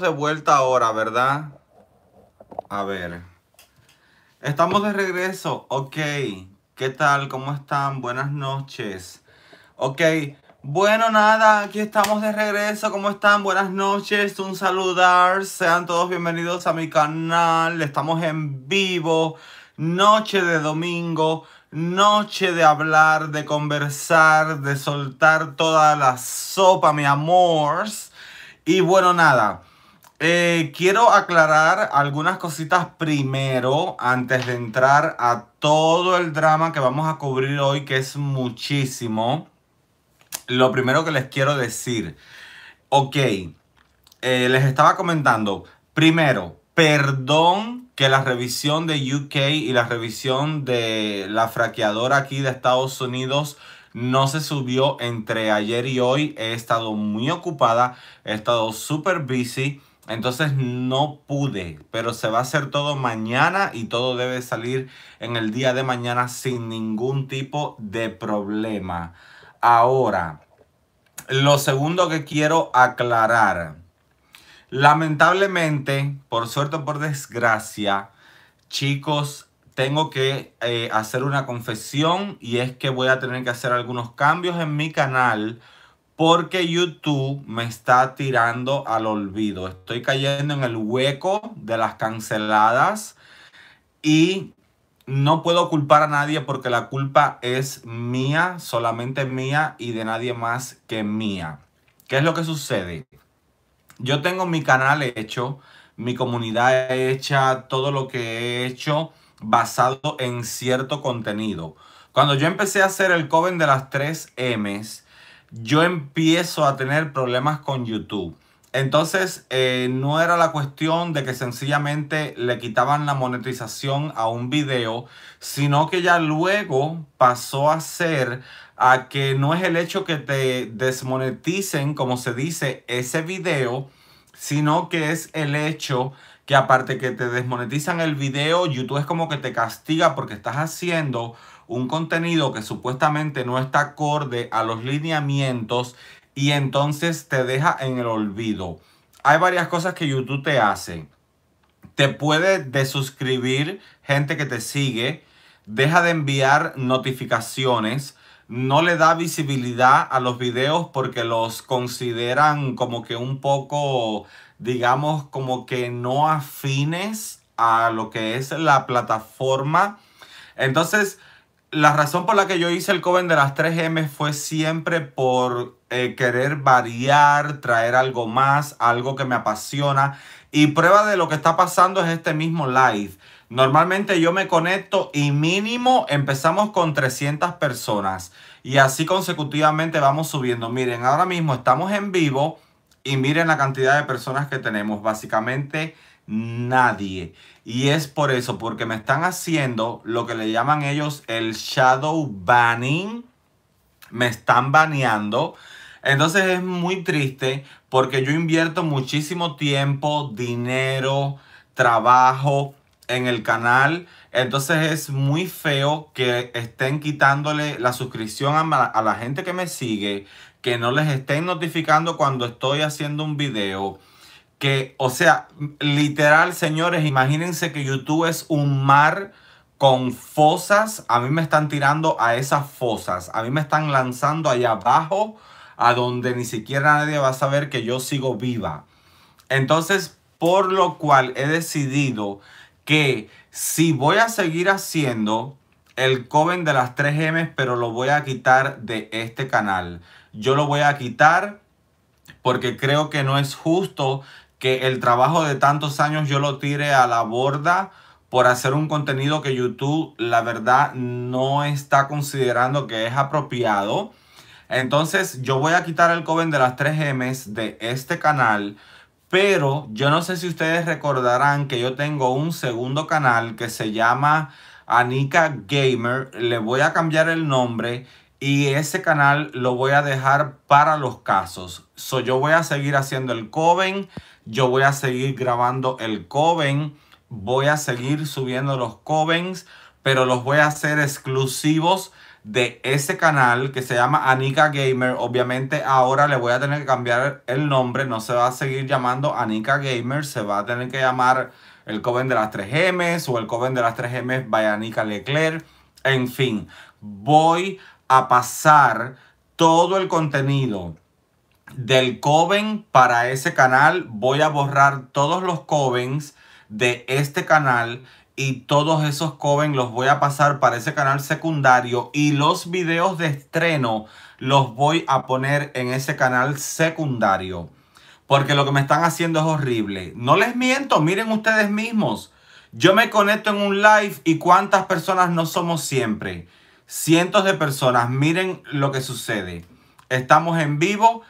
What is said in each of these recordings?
de vuelta ahora, ¿verdad? A ver. Estamos de regreso. Ok. ¿Qué tal? ¿Cómo están? Buenas noches. Ok. Bueno, nada, aquí estamos de regreso. ¿Cómo están? Buenas noches. Un saludar. Sean todos bienvenidos a mi canal. Estamos en vivo. Noche de domingo. Noche de hablar, de conversar, de soltar toda la sopa, mi amor. Y bueno, nada. Eh, quiero aclarar algunas cositas primero antes de entrar a todo el drama que vamos a cubrir hoy, que es muchísimo. Lo primero que les quiero decir, ok, eh, les estaba comentando, primero, perdón que la revisión de UK y la revisión de la fraqueadora aquí de Estados Unidos no se subió entre ayer y hoy. He estado muy ocupada, he estado súper busy. Entonces no pude, pero se va a hacer todo mañana y todo debe salir en el día de mañana sin ningún tipo de problema. Ahora, lo segundo que quiero aclarar. Lamentablemente, por suerte o por desgracia, chicos, tengo que eh, hacer una confesión y es que voy a tener que hacer algunos cambios en mi canal porque YouTube me está tirando al olvido. Estoy cayendo en el hueco de las canceladas y no puedo culpar a nadie porque la culpa es mía, solamente mía y de nadie más que mía. ¿Qué es lo que sucede? Yo tengo mi canal hecho, mi comunidad hecha, todo lo que he hecho basado en cierto contenido. Cuando yo empecé a hacer el coven de las 3 M's, yo empiezo a tener problemas con YouTube. Entonces, eh, no era la cuestión de que sencillamente le quitaban la monetización a un video, sino que ya luego pasó a ser a que no es el hecho que te desmoneticen, como se dice, ese video, sino que es el hecho que aparte que te desmonetizan el video, YouTube es como que te castiga porque estás haciendo un contenido que supuestamente no está acorde a los lineamientos y entonces te deja en el olvido. Hay varias cosas que YouTube te hace. Te puede desuscribir gente que te sigue, deja de enviar notificaciones, no le da visibilidad a los videos porque los consideran como que un poco, digamos, como que no afines a lo que es la plataforma. Entonces, la razón por la que yo hice el coven de las 3M fue siempre por eh, querer variar, traer algo más, algo que me apasiona. Y prueba de lo que está pasando es este mismo live. Normalmente yo me conecto y mínimo empezamos con 300 personas. Y así consecutivamente vamos subiendo. Miren, ahora mismo estamos en vivo y miren la cantidad de personas que tenemos. Básicamente nadie. Y es por eso, porque me están haciendo lo que le llaman ellos el shadow banning. Me están baneando. Entonces es muy triste porque yo invierto muchísimo tiempo, dinero, trabajo en el canal. Entonces es muy feo que estén quitándole la suscripción a, a la gente que me sigue, que no les estén notificando cuando estoy haciendo un video que, o sea, literal, señores, imagínense que YouTube es un mar con fosas. A mí me están tirando a esas fosas. A mí me están lanzando allá abajo, a donde ni siquiera nadie va a saber que yo sigo viva. Entonces, por lo cual he decidido que si voy a seguir haciendo el coven de las 3 M, pero lo voy a quitar de este canal. Yo lo voy a quitar porque creo que no es justo que el trabajo de tantos años yo lo tire a la borda por hacer un contenido que YouTube la verdad no está considerando que es apropiado. Entonces yo voy a quitar el coven de las 3 m de este canal. Pero yo no sé si ustedes recordarán que yo tengo un segundo canal que se llama Anika Gamer. Le voy a cambiar el nombre y ese canal lo voy a dejar para los casos. So, yo voy a seguir haciendo el coven. Yo voy a seguir grabando el Coven. Voy a seguir subiendo los Covens, pero los voy a hacer exclusivos de ese canal que se llama Anika Gamer. Obviamente ahora le voy a tener que cambiar el nombre. No se va a seguir llamando Anika Gamer. Se va a tener que llamar el Coven de las 3 m o el Coven de las 3 m by Anika Leclerc. En fin, voy a pasar todo el contenido del coven para ese canal. Voy a borrar todos los covens de este canal y todos esos coven los voy a pasar para ese canal secundario y los videos de estreno los voy a poner en ese canal secundario. Porque lo que me están haciendo es horrible. No les miento, miren ustedes mismos. Yo me conecto en un live y cuántas personas no somos siempre. Cientos de personas, miren lo que sucede. Estamos en vivo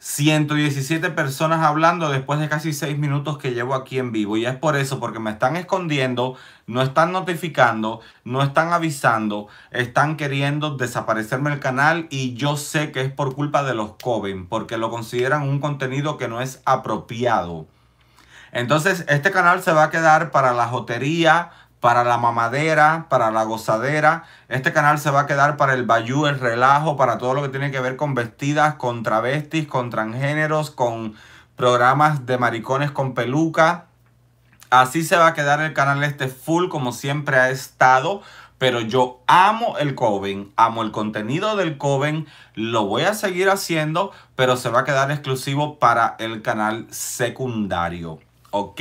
117 personas hablando después de casi 6 minutos que llevo aquí en vivo. Y es por eso, porque me están escondiendo, no están notificando, no están avisando, están queriendo desaparecerme el canal y yo sé que es por culpa de los Coven, porque lo consideran un contenido que no es apropiado. Entonces, este canal se va a quedar para la jotería, para la mamadera, para la gozadera. Este canal se va a quedar para el bayú, el relajo, para todo lo que tiene que ver con vestidas, con travestis, con transgéneros, con programas de maricones con peluca. Así se va a quedar el canal este full como siempre ha estado. Pero yo amo el Coven, amo el contenido del Coven, lo voy a seguir haciendo, pero se va a quedar exclusivo para el canal secundario. ¿Ok?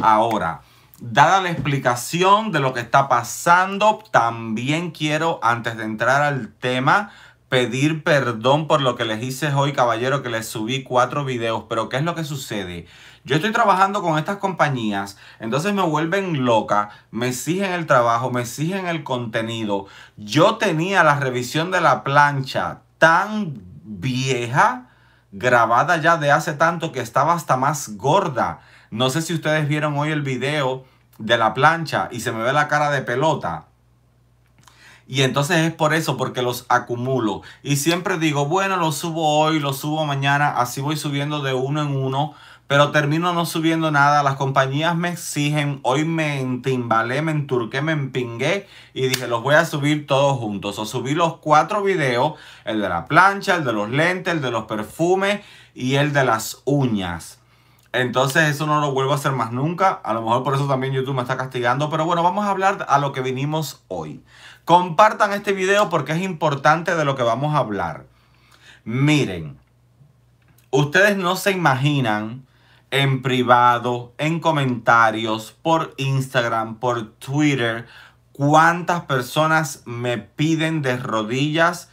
Ahora, Dada la explicación de lo que está pasando, también quiero, antes de entrar al tema, pedir perdón por lo que les hice hoy, caballero, que les subí cuatro videos. Pero ¿qué es lo que sucede? Yo estoy trabajando con estas compañías, entonces me vuelven loca, me exigen el trabajo, me exigen el contenido. Yo tenía la revisión de la plancha tan vieja, grabada ya de hace tanto que estaba hasta más gorda. No sé si ustedes vieron hoy el video de la plancha y se me ve la cara de pelota. Y entonces es por eso, porque los acumulo. Y siempre digo, bueno, lo subo hoy, lo subo mañana, así voy subiendo de uno en uno, pero termino no subiendo nada. Las compañías me exigen, hoy me entimbalé, me enturqué, me empingué y dije, los voy a subir todos juntos. O subí los cuatro videos, el de la plancha, el de los lentes, el de los perfumes y el de las uñas. Entonces eso no lo vuelvo a hacer más nunca. A lo mejor por eso también YouTube me está castigando. Pero bueno, vamos a hablar a lo que vinimos hoy. Compartan este video porque es importante de lo que vamos a hablar. Miren, ustedes no se imaginan en privado, en comentarios, por Instagram, por Twitter, cuántas personas me piden de rodillas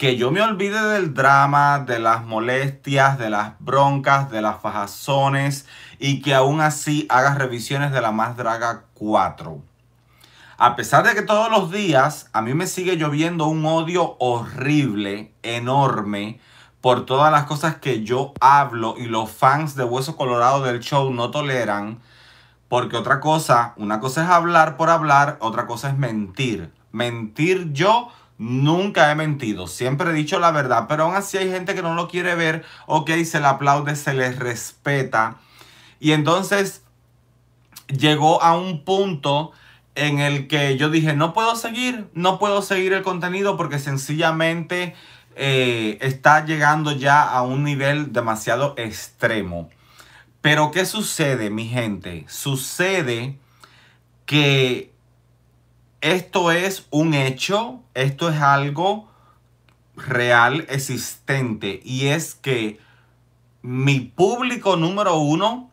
que yo me olvide del drama, de las molestias, de las broncas, de las fajazones y que aún así hagas revisiones de la más draga 4. A pesar de que todos los días a mí me sigue lloviendo un odio horrible, enorme, por todas las cosas que yo hablo y los fans de Hueso Colorado del show no toleran, porque otra cosa, una cosa es hablar por hablar, otra cosa es mentir. Mentir yo Nunca he mentido, siempre he dicho la verdad, pero aún así hay gente que no lo quiere ver, ok, se le aplaude, se le respeta. Y entonces llegó a un punto en el que yo dije, no puedo seguir, no puedo seguir el contenido porque sencillamente eh, está llegando ya a un nivel demasiado extremo. Pero ¿qué sucede, mi gente? Sucede que esto es un hecho, esto es algo real, existente, y es que mi público número uno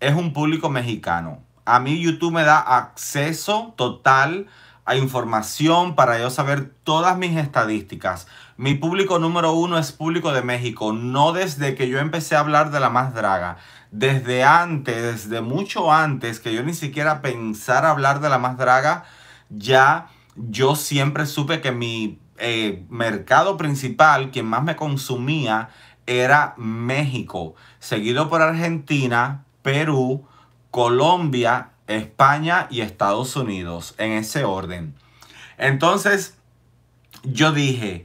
es un público mexicano. A mí YouTube me da acceso total a información para yo saber todas mis estadísticas. Mi público número uno es público de México, no desde que yo empecé a hablar de la más draga. Desde antes, desde mucho antes que yo ni siquiera pensara hablar de la más draga, ya yo siempre supe que mi eh, mercado principal, quien más me consumía, era México, seguido por Argentina, Perú, Colombia, España y Estados Unidos, en ese orden. Entonces, yo dije,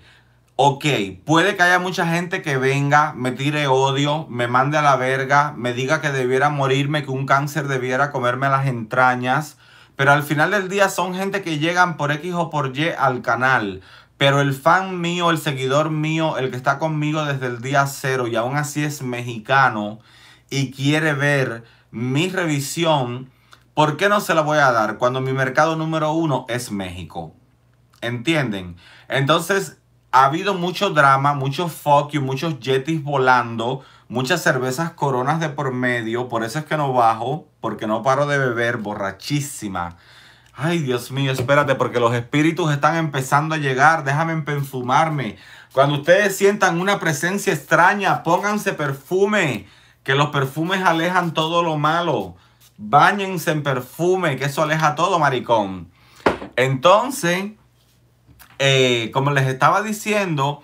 ok, puede que haya mucha gente que venga, me tire odio, me mande a la verga, me diga que debiera morirme, que un cáncer debiera comerme las entrañas, pero al final del día son gente que llegan por X o por Y al canal. Pero el fan mío, el seguidor mío, el que está conmigo desde el día cero y aún así es mexicano y quiere ver mi revisión, ¿por qué no se la voy a dar cuando mi mercado número uno es México? ¿Entienden? Entonces, ha habido mucho drama, muchos fuck you, muchos jetis volando, muchas cervezas coronas de por medio. Por eso es que no bajo, porque no paro de beber, borrachísima. Ay, Dios mío, espérate, porque los espíritus están empezando a llegar. Déjame enfumarme. Cuando ustedes sientan una presencia extraña, pónganse perfume, que los perfumes alejan todo lo malo. Báñense en perfume, que eso aleja todo, maricón. Entonces, eh, como les estaba diciendo,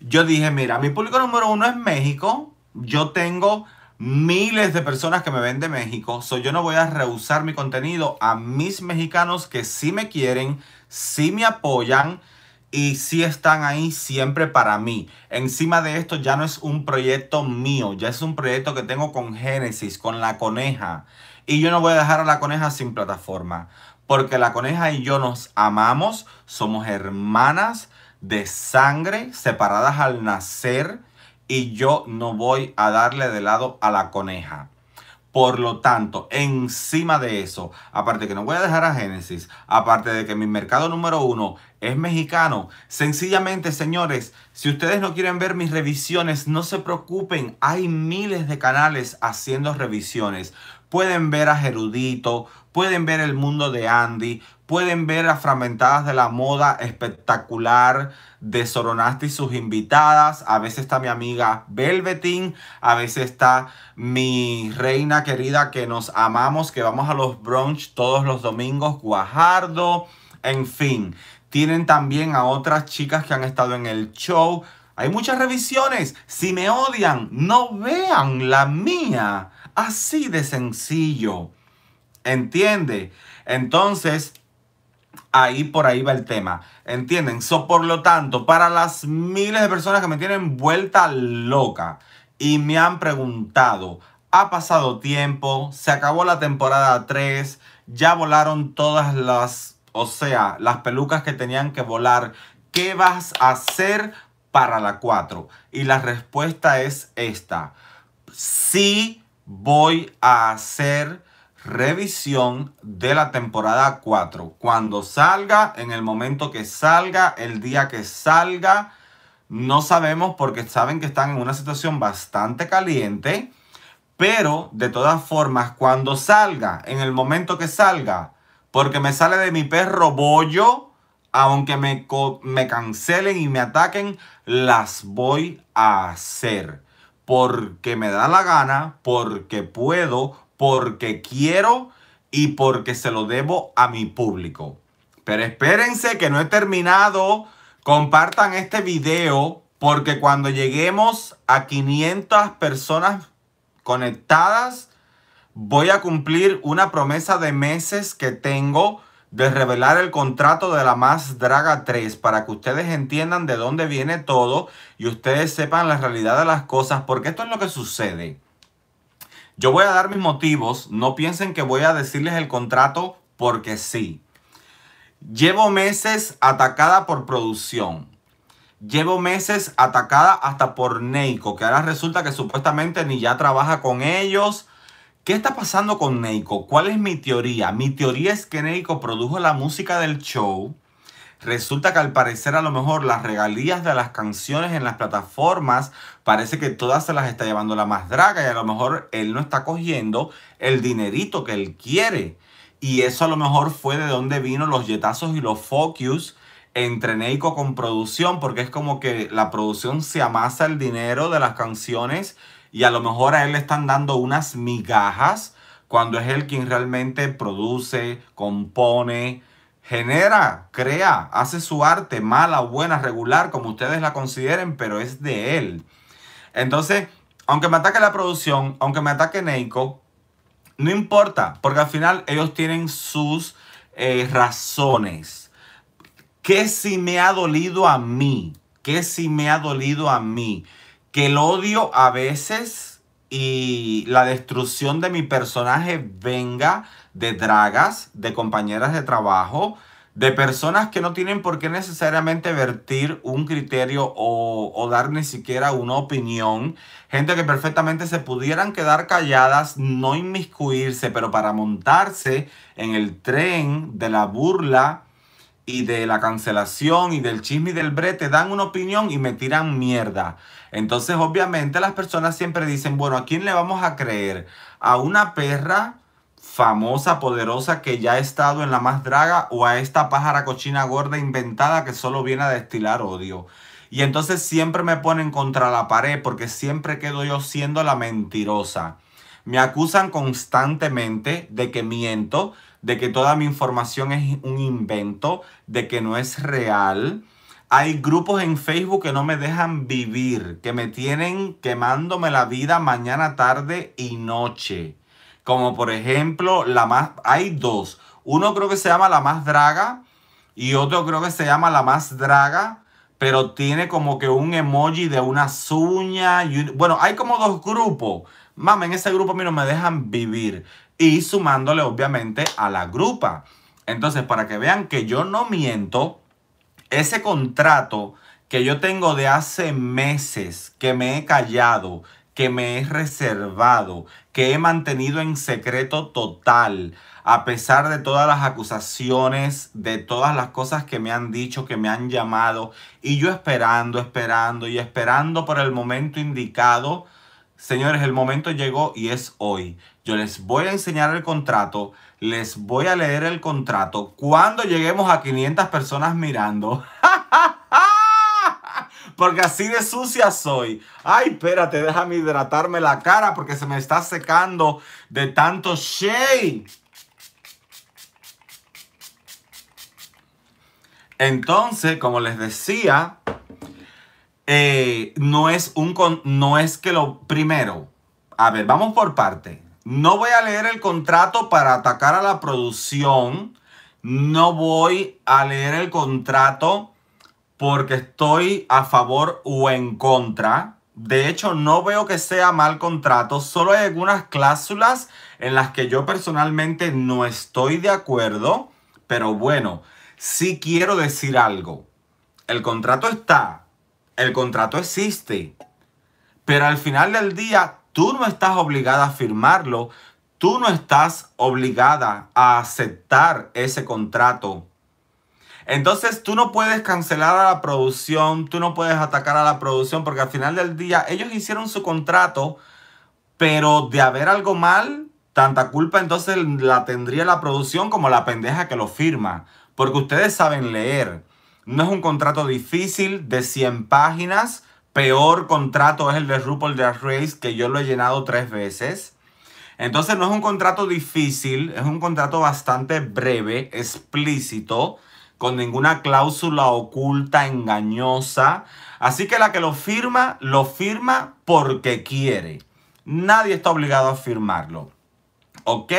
yo dije, mira, mi público número uno es México. Yo tengo miles de personas que me ven de México. So yo no voy a rehusar mi contenido a mis mexicanos que sí me quieren, sí me apoyan y sí están ahí siempre para mí. Encima de esto ya no es un proyecto mío, ya es un proyecto que tengo con Génesis, con la coneja. Y yo no voy a dejar a la coneja sin plataforma porque la coneja y yo nos amamos, somos hermanas de sangre, separadas al nacer, y yo no voy a darle de lado a la coneja. Por lo tanto, encima de eso, aparte de que no voy a dejar a Génesis, aparte de que mi mercado número uno es mexicano, sencillamente, señores, si ustedes no quieren ver mis revisiones, no se preocupen, hay miles de canales haciendo revisiones. Pueden ver a Jerudito pueden ver el mundo de Andy, pueden ver las fragmentadas de la moda espectacular de Soronasti y sus invitadas. A veces está mi amiga Velvetin, a veces está mi reina querida que nos amamos, que vamos a los brunch todos los domingos, Guajardo, en fin. Tienen también a otras chicas que han estado en el show. Hay muchas revisiones. Si me odian, no vean la mía. Así de sencillo. ¿Entiende? Entonces, ahí por ahí va el tema. ¿Entienden? So, por lo tanto, para las miles de personas que me tienen vuelta loca y me han preguntado, ha pasado tiempo, se acabó la temporada 3, ya volaron todas las, o sea, las pelucas que tenían que volar. ¿Qué vas a hacer para la 4? Y la respuesta es esta. Sí voy a hacer revisión de la temporada 4. Cuando salga, en el momento que salga, el día que salga, no sabemos porque saben que están en una situación bastante caliente. Pero de todas formas, cuando salga, en el momento que salga, porque me sale de mi perro bollo, aunque me, me cancelen y me ataquen, las voy a hacer. Porque me da la gana, porque puedo, porque quiero y porque se lo debo a mi público. Pero espérense que no he terminado. Compartan este video porque cuando lleguemos a 500 personas conectadas, voy a cumplir una promesa de meses que tengo de revelar el contrato de la Más Draga 3 para que ustedes entiendan de dónde viene todo y ustedes sepan la realidad de las cosas, porque esto es lo que sucede. Yo voy a dar mis motivos, no piensen que voy a decirles el contrato porque sí. Llevo meses atacada por producción. Llevo meses atacada hasta por Neiko, que ahora resulta que supuestamente ni ya trabaja con ellos. ¿Qué está pasando con Neiko? ¿Cuál es mi teoría? Mi teoría es que Neiko produjo la música del show Resulta que al parecer a lo mejor las regalías de las canciones en las plataformas parece que todas se las está llevando la más draga y a lo mejor él no está cogiendo el dinerito que él quiere. Y eso a lo mejor fue de donde vino los yetazos y los focus entre neiko con producción, porque es como que la producción se amasa el dinero de las canciones y a lo mejor a él le están dando unas migajas cuando es él quien realmente produce, compone, genera, crea, hace su arte, mala, buena, regular, como ustedes la consideren, pero es de él. Entonces, aunque me ataque la producción, aunque me ataque Neiko, no importa, porque al final ellos tienen sus eh, razones. ¿Qué si me ha dolido a mí? ¿Qué si me ha dolido a mí? Que el odio a veces y la destrucción de mi personaje venga de dragas, de compañeras de trabajo, de personas que no tienen por qué necesariamente vertir un criterio o, dar ni siquiera una opinión. Gente que perfectamente se pudieran quedar calladas, no inmiscuirse, pero para montarse en el tren de la burla y de la cancelación y del chisme y del brete, dan una opinión y me tiran mierda. Entonces obviamente las personas siempre dicen, bueno, ¿a quién le vamos a creer? ¿A una perra? famosa, poderosa, que ya ha estado en la más draga o a esta pájara cochina gorda inventada que solo viene a destilar odio. Y entonces siempre me ponen contra la pared porque siempre quedo yo siendo la mentirosa. Me acusan constantemente de que miento, de que toda mi información es un invento, de que no es real. Hay grupos en Facebook que no me dejan vivir, que me tienen quemándome la vida mañana, tarde y noche. Como por ejemplo, la más. Hay dos. Uno creo que se llama La Más Draga. Y otro creo que se llama La Más Draga. Pero tiene como que un emoji de una uña bueno, hay como dos grupos. Mami, en ese grupo a mí no me dejan vivir. Y sumándole, obviamente, a la grupa. Entonces, para que vean que yo no miento, ese contrato que yo tengo de hace meses, que me he callado, que me he reservado, que he mantenido en secreto total, a pesar de todas las acusaciones, de todas las cosas que me han dicho, que me han llamado, y yo esperando, esperando y esperando por el momento indicado. Señores, el momento llegó y es hoy. Yo les voy a enseñar el contrato, les voy a leer el contrato. Cuando lleguemos a 500 personas mirando. ¡Ja, porque así de sucia soy. Ay, espérate, déjame hidratarme la cara porque se me está secando de tanto shade. Entonces, como les decía, eh, no, es un con, no es que lo primero, a ver, vamos por parte. No voy a leer el contrato para atacar a la producción. No voy a leer el contrato porque estoy a favor o en contra. De hecho, no veo que sea mal contrato, solo hay algunas cláusulas en las que yo personalmente no estoy de acuerdo, pero bueno, sí quiero decir algo. El contrato está, el contrato existe, pero al final del día tú no estás obligada a firmarlo, tú no estás obligada a aceptar ese contrato entonces tú no puedes cancelar a la producción, tú no puedes atacar a la producción, porque al final del día ellos hicieron su contrato, pero de haber algo mal, tanta culpa entonces la tendría la producción como la pendeja que lo firma, porque ustedes saben leer. No es un contrato difícil de 100 páginas, peor contrato es el de RuPaul de Race, que yo lo he llenado tres veces. Entonces no es un contrato difícil, es un contrato bastante breve, explícito con ninguna cláusula oculta, engañosa. Así que la que lo firma, lo firma porque quiere. Nadie está obligado a firmarlo. ¿Ok?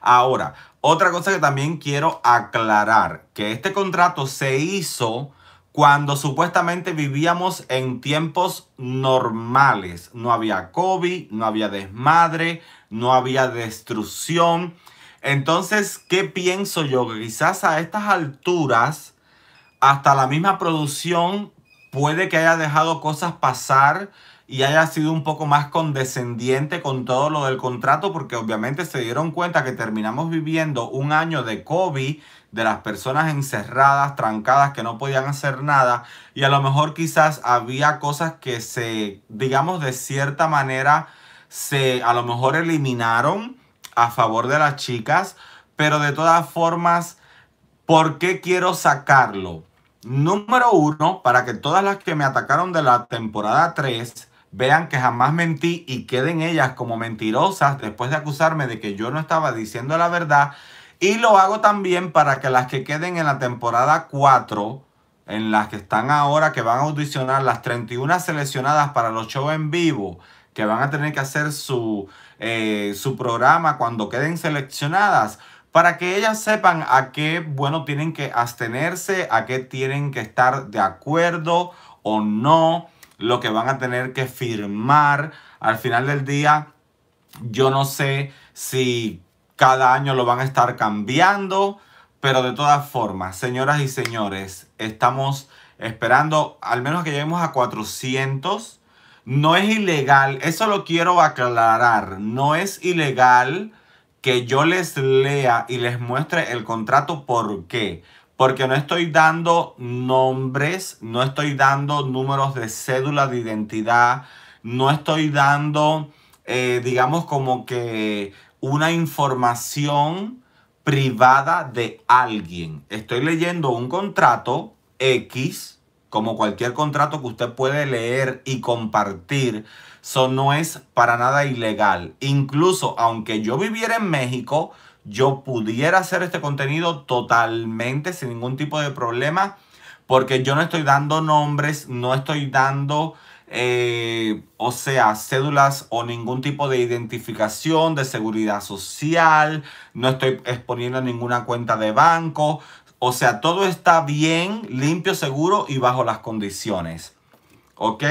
Ahora, otra cosa que también quiero aclarar, que este contrato se hizo cuando supuestamente vivíamos en tiempos normales. No había COVID, no había desmadre, no había destrucción. Entonces, ¿qué pienso yo? quizás a estas alturas, hasta la misma producción puede que haya dejado cosas pasar y haya sido un poco más condescendiente con todo lo del contrato, porque obviamente se dieron cuenta que terminamos viviendo un año de COVID, de las personas encerradas, trancadas, que no podían hacer nada, y a lo mejor quizás había cosas que se, digamos, de cierta manera, se a lo mejor eliminaron a favor de las chicas, pero de todas formas, ¿por qué quiero sacarlo? Número uno, para que todas las que me atacaron de la temporada 3 vean que jamás mentí y queden ellas como mentirosas después de acusarme de que yo no estaba diciendo la verdad. Y lo hago también para que las que queden en la temporada 4, en las que están ahora, que van a audicionar las 31 seleccionadas para los shows en vivo, que van a tener que hacer su, eh, su programa cuando queden seleccionadas para que ellas sepan a qué, bueno, tienen que abstenerse, a qué tienen que estar de acuerdo o no, lo que van a tener que firmar. Al final del día, yo no sé si cada año lo van a estar cambiando, pero de todas formas, señoras y señores, estamos esperando al menos que lleguemos a 400 no es ilegal, eso lo quiero aclarar, no es ilegal que yo les lea y les muestre el contrato. ¿Por qué? Porque no estoy dando nombres, no estoy dando números de cédula de identidad, no estoy dando, eh, digamos, como que una información privada de alguien. Estoy leyendo un contrato X como cualquier contrato que usted puede leer y compartir, eso no es para nada ilegal. Incluso aunque yo viviera en México, yo pudiera hacer este contenido totalmente sin ningún tipo de problema, porque yo no estoy dando nombres, no estoy dando, eh, o sea, cédulas o ningún tipo de identificación de seguridad social, no estoy exponiendo ninguna cuenta de banco, o sea, todo está bien, limpio, seguro y bajo las condiciones. ¿Ok?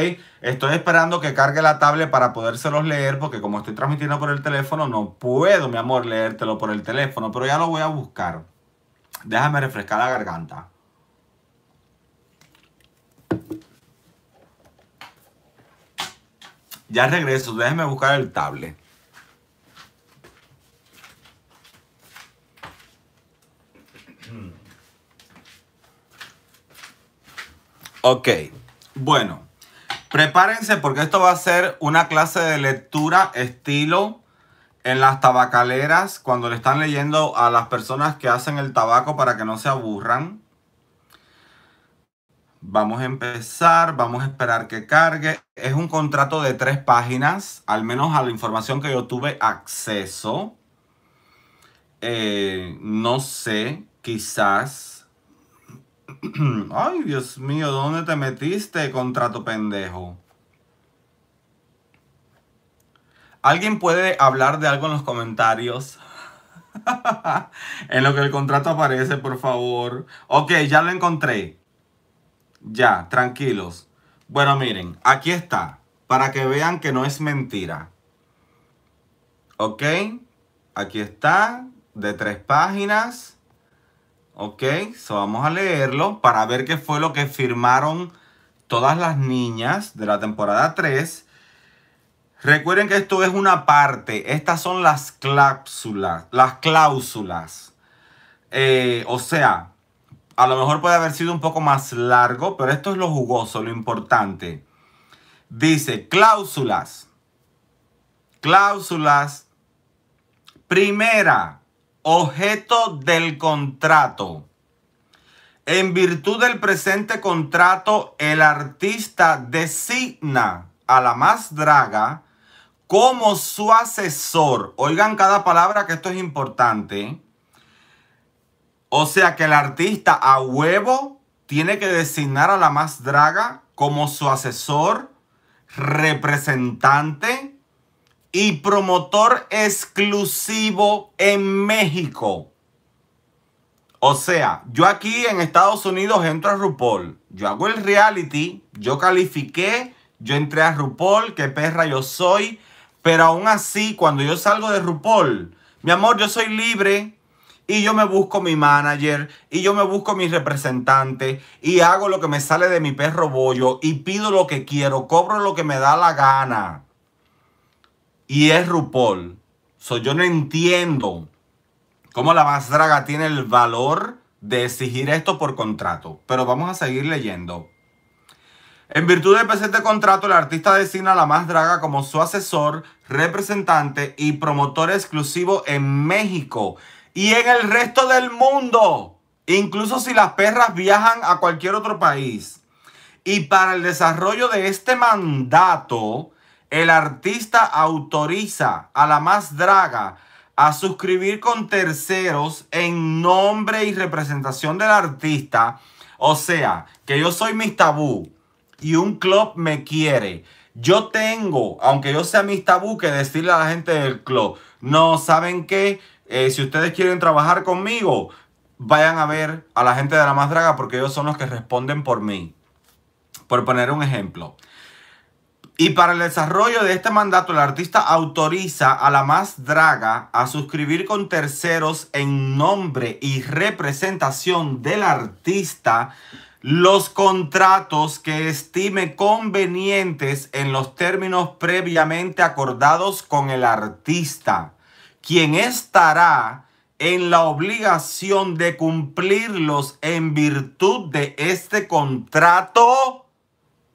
Estoy esperando que cargue la tablet para podérselos leer porque como estoy transmitiendo por el teléfono, no puedo, mi amor, leértelo por el teléfono, pero ya lo voy a buscar. Déjame refrescar la garganta. Ya regreso, déjame buscar el tablet. Ok, bueno, prepárense porque esto va a ser una clase de lectura estilo en las tabacaleras, cuando le están leyendo a las personas que hacen el tabaco para que no se aburran. Vamos a empezar, vamos a esperar que cargue. Es un contrato de tres páginas, al menos a la información que yo tuve acceso. Eh, no sé, quizás Ay, Dios mío, ¿dónde te metiste, contrato pendejo? ¿Alguien puede hablar de algo en los comentarios? en lo que el contrato aparece, por favor. Ok, ya lo encontré. Ya, tranquilos. Bueno, miren, aquí está. Para que vean que no es mentira. Ok, aquí está. De tres páginas. Ok, so vamos a leerlo para ver qué fue lo que firmaron todas las niñas de la temporada 3. Recuerden que esto es una parte. Estas son las cláusulas. Las cláusulas. Eh, o sea, a lo mejor puede haber sido un poco más largo, pero esto es lo jugoso, lo importante. Dice cláusulas. Cláusulas. Primera objeto del contrato. En virtud del presente contrato, el artista designa a la más draga como su asesor. Oigan cada palabra que esto es importante. O sea que el artista a huevo tiene que designar a la más draga como su asesor, representante y promotor exclusivo en México. O sea, yo aquí en Estados Unidos entro a RuPaul, yo hago el reality, yo califiqué, yo entré a RuPaul, qué perra yo soy, pero aún así, cuando yo salgo de RuPaul, mi amor, yo soy libre, y yo me busco mi manager y yo me busco mi representante y hago lo que me sale de mi perro bollo y pido lo que quiero, cobro lo que me da la gana y es RuPaul. So, yo no entiendo cómo la más draga tiene el valor de exigir esto por contrato. Pero vamos a seguir leyendo. En virtud del presente contrato, el artista designa a la más draga como su asesor, representante y promotor exclusivo en México y en el resto del mundo, incluso si las perras viajan a cualquier otro país. Y para el desarrollo de este mandato, el artista autoriza a la más draga a suscribir con terceros en nombre y representación del artista. O sea, que yo soy mis tabú y un club me quiere. Yo tengo, aunque yo sea mis tabú, que decirle a la gente del club, no, ¿saben qué? Eh, si ustedes quieren trabajar conmigo, vayan a ver a la gente de la más draga porque ellos son los que responden por mí. Por poner un ejemplo. Y para el desarrollo de este mandato, el artista autoriza a la más draga a suscribir con terceros en nombre y representación del artista los contratos que estime convenientes en los términos previamente acordados con el artista, quien estará en la obligación de cumplirlos en virtud de este contrato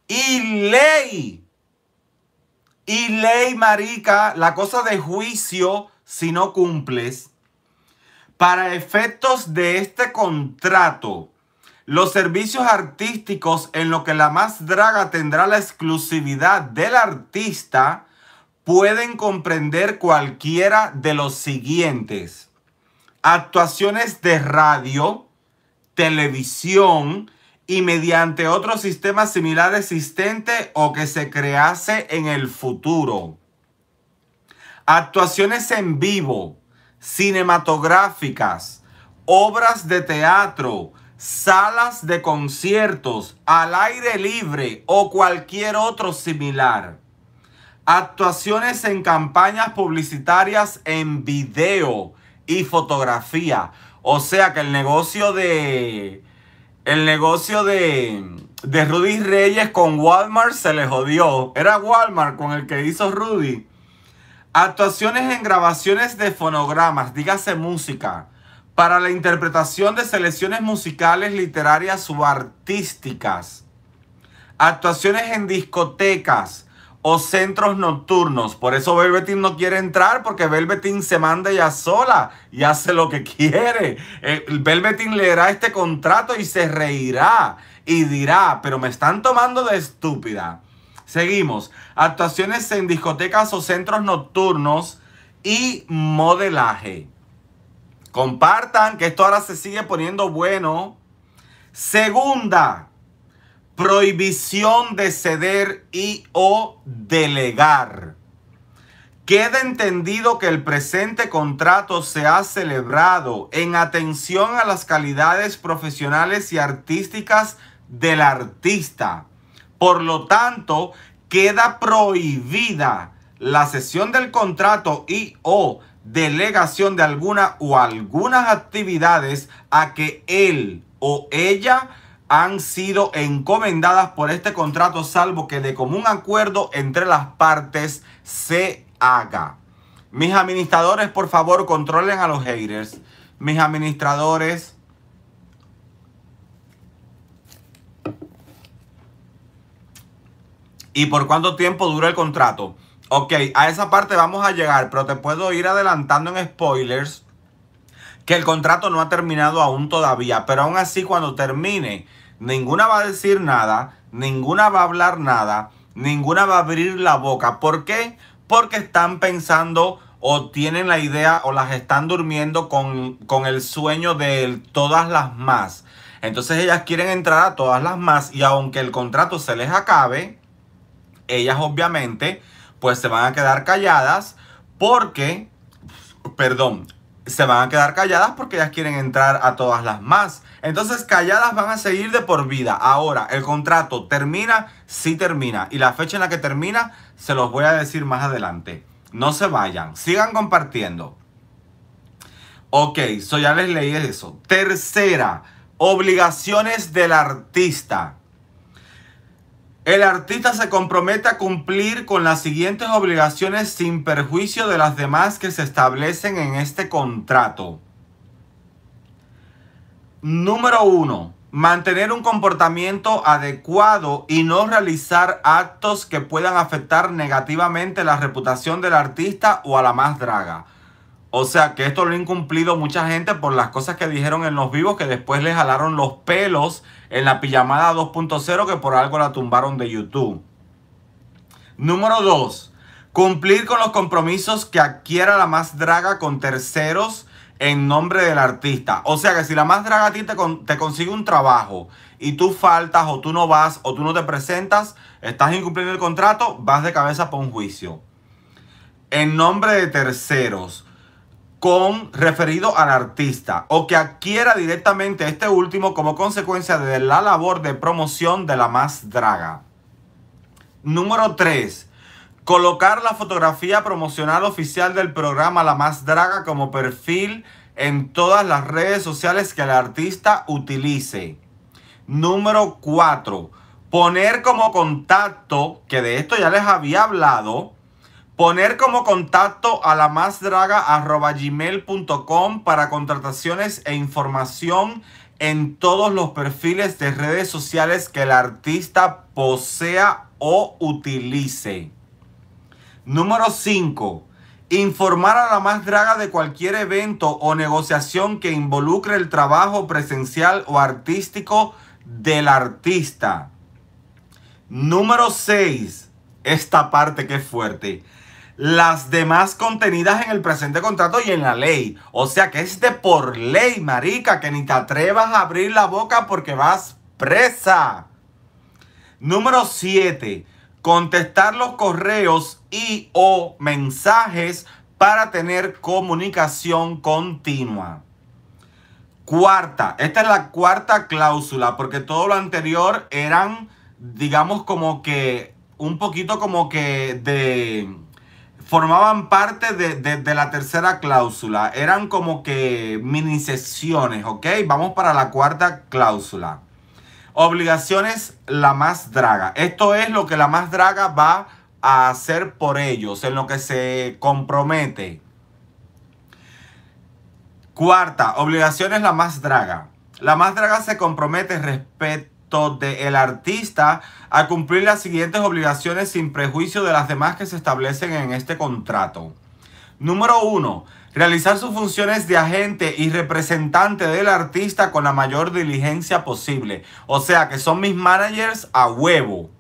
y ley. Y ley, marica, la cosa de juicio, si no cumples, para efectos de este contrato, los servicios artísticos en lo que la más draga tendrá la exclusividad del artista pueden comprender cualquiera de los siguientes. Actuaciones de radio, televisión y mediante otro sistema similar existente o que se crease en el futuro. Actuaciones en vivo, cinematográficas, obras de teatro, salas de conciertos, al aire libre o cualquier otro similar. Actuaciones en campañas publicitarias en video y fotografía. O sea que el negocio de el negocio de, de Rudy Reyes con Walmart se le jodió. Era Walmart con el que hizo Rudy. Actuaciones en grabaciones de fonogramas, dígase música, para la interpretación de selecciones musicales, literarias o artísticas. Actuaciones en discotecas, o centros nocturnos. Por eso Velvetin no quiere entrar porque Velvetin se manda ya sola y hace lo que quiere. Eh, le leerá este contrato y se reirá y dirá, pero me están tomando de estúpida. Seguimos. Actuaciones en discotecas o centros nocturnos y modelaje. Compartan que esto ahora se sigue poniendo bueno. Segunda, Prohibición de ceder y o delegar. Queda entendido que el presente contrato se ha celebrado en atención a las calidades profesionales y artísticas del artista. Por lo tanto, queda prohibida la cesión del contrato y o delegación de alguna o algunas actividades a que él o ella han sido encomendadas por este contrato, salvo que de común acuerdo entre las partes se haga. Mis administradores, por favor, controlen a los haters. Mis administradores. ¿Y por cuánto tiempo dura el contrato? Ok, a esa parte vamos a llegar, pero te puedo ir adelantando en spoilers que el contrato no ha terminado aún todavía. Pero aún así, cuando termine, ninguna va a decir nada, ninguna va a hablar nada, ninguna va a abrir la boca. ¿Por qué? Porque están pensando o tienen la idea o las están durmiendo con, con el sueño de todas las más. Entonces ellas quieren entrar a todas las más y aunque el contrato se les acabe, ellas obviamente pues se van a quedar calladas porque, perdón, se van a quedar calladas porque ellas quieren entrar a todas las más. Entonces calladas van a seguir de por vida. Ahora, el contrato termina, sí termina. Y la fecha en la que termina se los voy a decir más adelante. No se vayan, sigan compartiendo. Ok, eso ya les leí eso. Tercera, obligaciones del artista. El artista se compromete a cumplir con las siguientes obligaciones sin perjuicio de las demás que se establecen en este contrato. Número 1. Mantener un comportamiento adecuado y no realizar actos que puedan afectar negativamente la reputación del artista o a la más draga. O sea que esto lo ha incumplido mucha gente por las cosas que dijeron en los vivos que después les jalaron los pelos en la pijamada 2.0 que por algo la tumbaron de YouTube. Número 2. Cumplir con los compromisos que adquiera la más draga con terceros en nombre del artista. O sea que si la más draga a ti te, consigue un trabajo y tú faltas o tú no vas o tú no te presentas, estás incumpliendo el contrato, vas de cabeza para un juicio. En nombre de terceros con referido al artista o que adquiera directamente este último como consecuencia de la labor de promoción de la más draga. Número 3. Colocar la fotografía promocional oficial del programa La Más Draga como perfil en todas las redes sociales que el artista utilice. Número 4. Poner como contacto, que de esto ya les había hablado, Poner como contacto a la más gmail.com para contrataciones e información en todos los perfiles de redes sociales que el artista posea o utilice. Número 5. Informar a la más draga de cualquier evento o negociación que involucre el trabajo presencial o artístico del artista. Número 6. Esta parte que es fuerte las demás contenidas en el presente contrato y en la ley. O sea que es de por ley, marica, que ni te atrevas a abrir la boca porque vas presa. Número 7. Contestar los correos y o mensajes para tener comunicación continua. Cuarta, esta es la cuarta cláusula, porque todo lo anterior eran, digamos, como que un poquito como que de formaban parte de, la tercera cláusula. Eran como que mini sesiones, ¿ok? Vamos para la cuarta cláusula. Obligaciones la más draga. Esto es lo que la más draga va a hacer por ellos, en lo que se compromete. Cuarta, obligaciones la más draga. La más draga se compromete respecto de el artista a cumplir las siguientes obligaciones sin prejuicio de las demás que se establecen en este contrato. Número 1. Realizar sus funciones de agente y representante del artista con la mayor diligencia posible. O sea que son mis managers a huevo.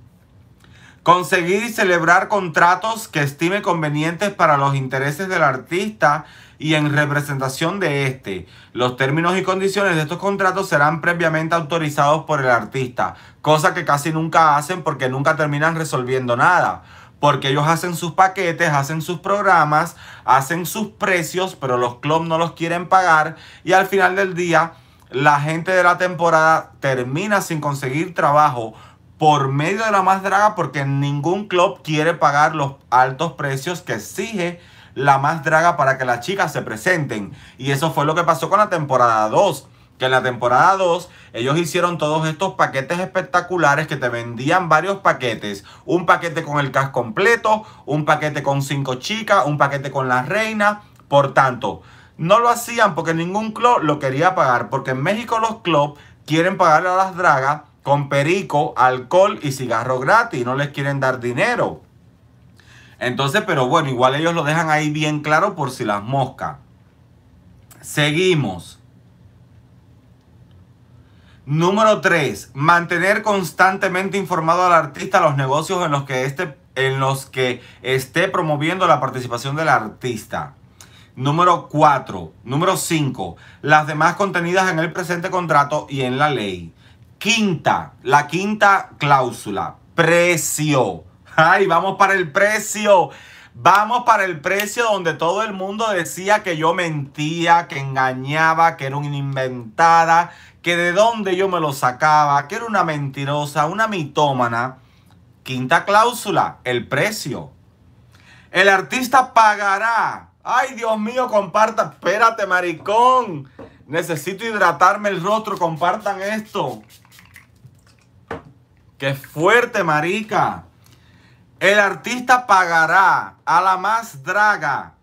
Conseguir y celebrar contratos que estime convenientes para los intereses del artista y en representación de este. Los términos y condiciones de estos contratos serán previamente autorizados por el artista, cosa que casi nunca hacen porque nunca terminan resolviendo nada. Porque ellos hacen sus paquetes, hacen sus programas, hacen sus precios, pero los clubs no los quieren pagar y al final del día la gente de la temporada termina sin conseguir trabajo por medio de la más draga porque ningún club quiere pagar los altos precios que exige la más draga para que las chicas se presenten. Y eso fue lo que pasó con la temporada 2 que en la temporada 2 ellos hicieron todos estos paquetes espectaculares que te vendían varios paquetes. Un paquete con el cas completo, un paquete con cinco chicas, un paquete con la reina. Por tanto, no lo hacían porque ningún club lo quería pagar, porque en México los clubs quieren pagarle a las dragas con perico, alcohol y cigarro gratis, no les quieren dar dinero. Entonces, pero bueno, igual ellos lo dejan ahí bien claro por si las moscas. Seguimos. Número 3. Mantener constantemente informado al artista los negocios en los que, este, en los que esté promoviendo la participación del artista. Número 4. Número 5. Las demás contenidas en el presente contrato y en la ley. Quinta. La quinta cláusula. Precio. Ay, vamos para el precio. Vamos para el precio donde todo el mundo decía que yo mentía, que engañaba, que era una inventada, que de dónde yo me lo sacaba, que era una mentirosa, una mitómana. Quinta cláusula, el precio. El artista pagará. Ay, Dios mío, compartan. Espérate, maricón. Necesito hidratarme el rostro. Compartan esto. Qué fuerte, marica. El artista pagará a la más draga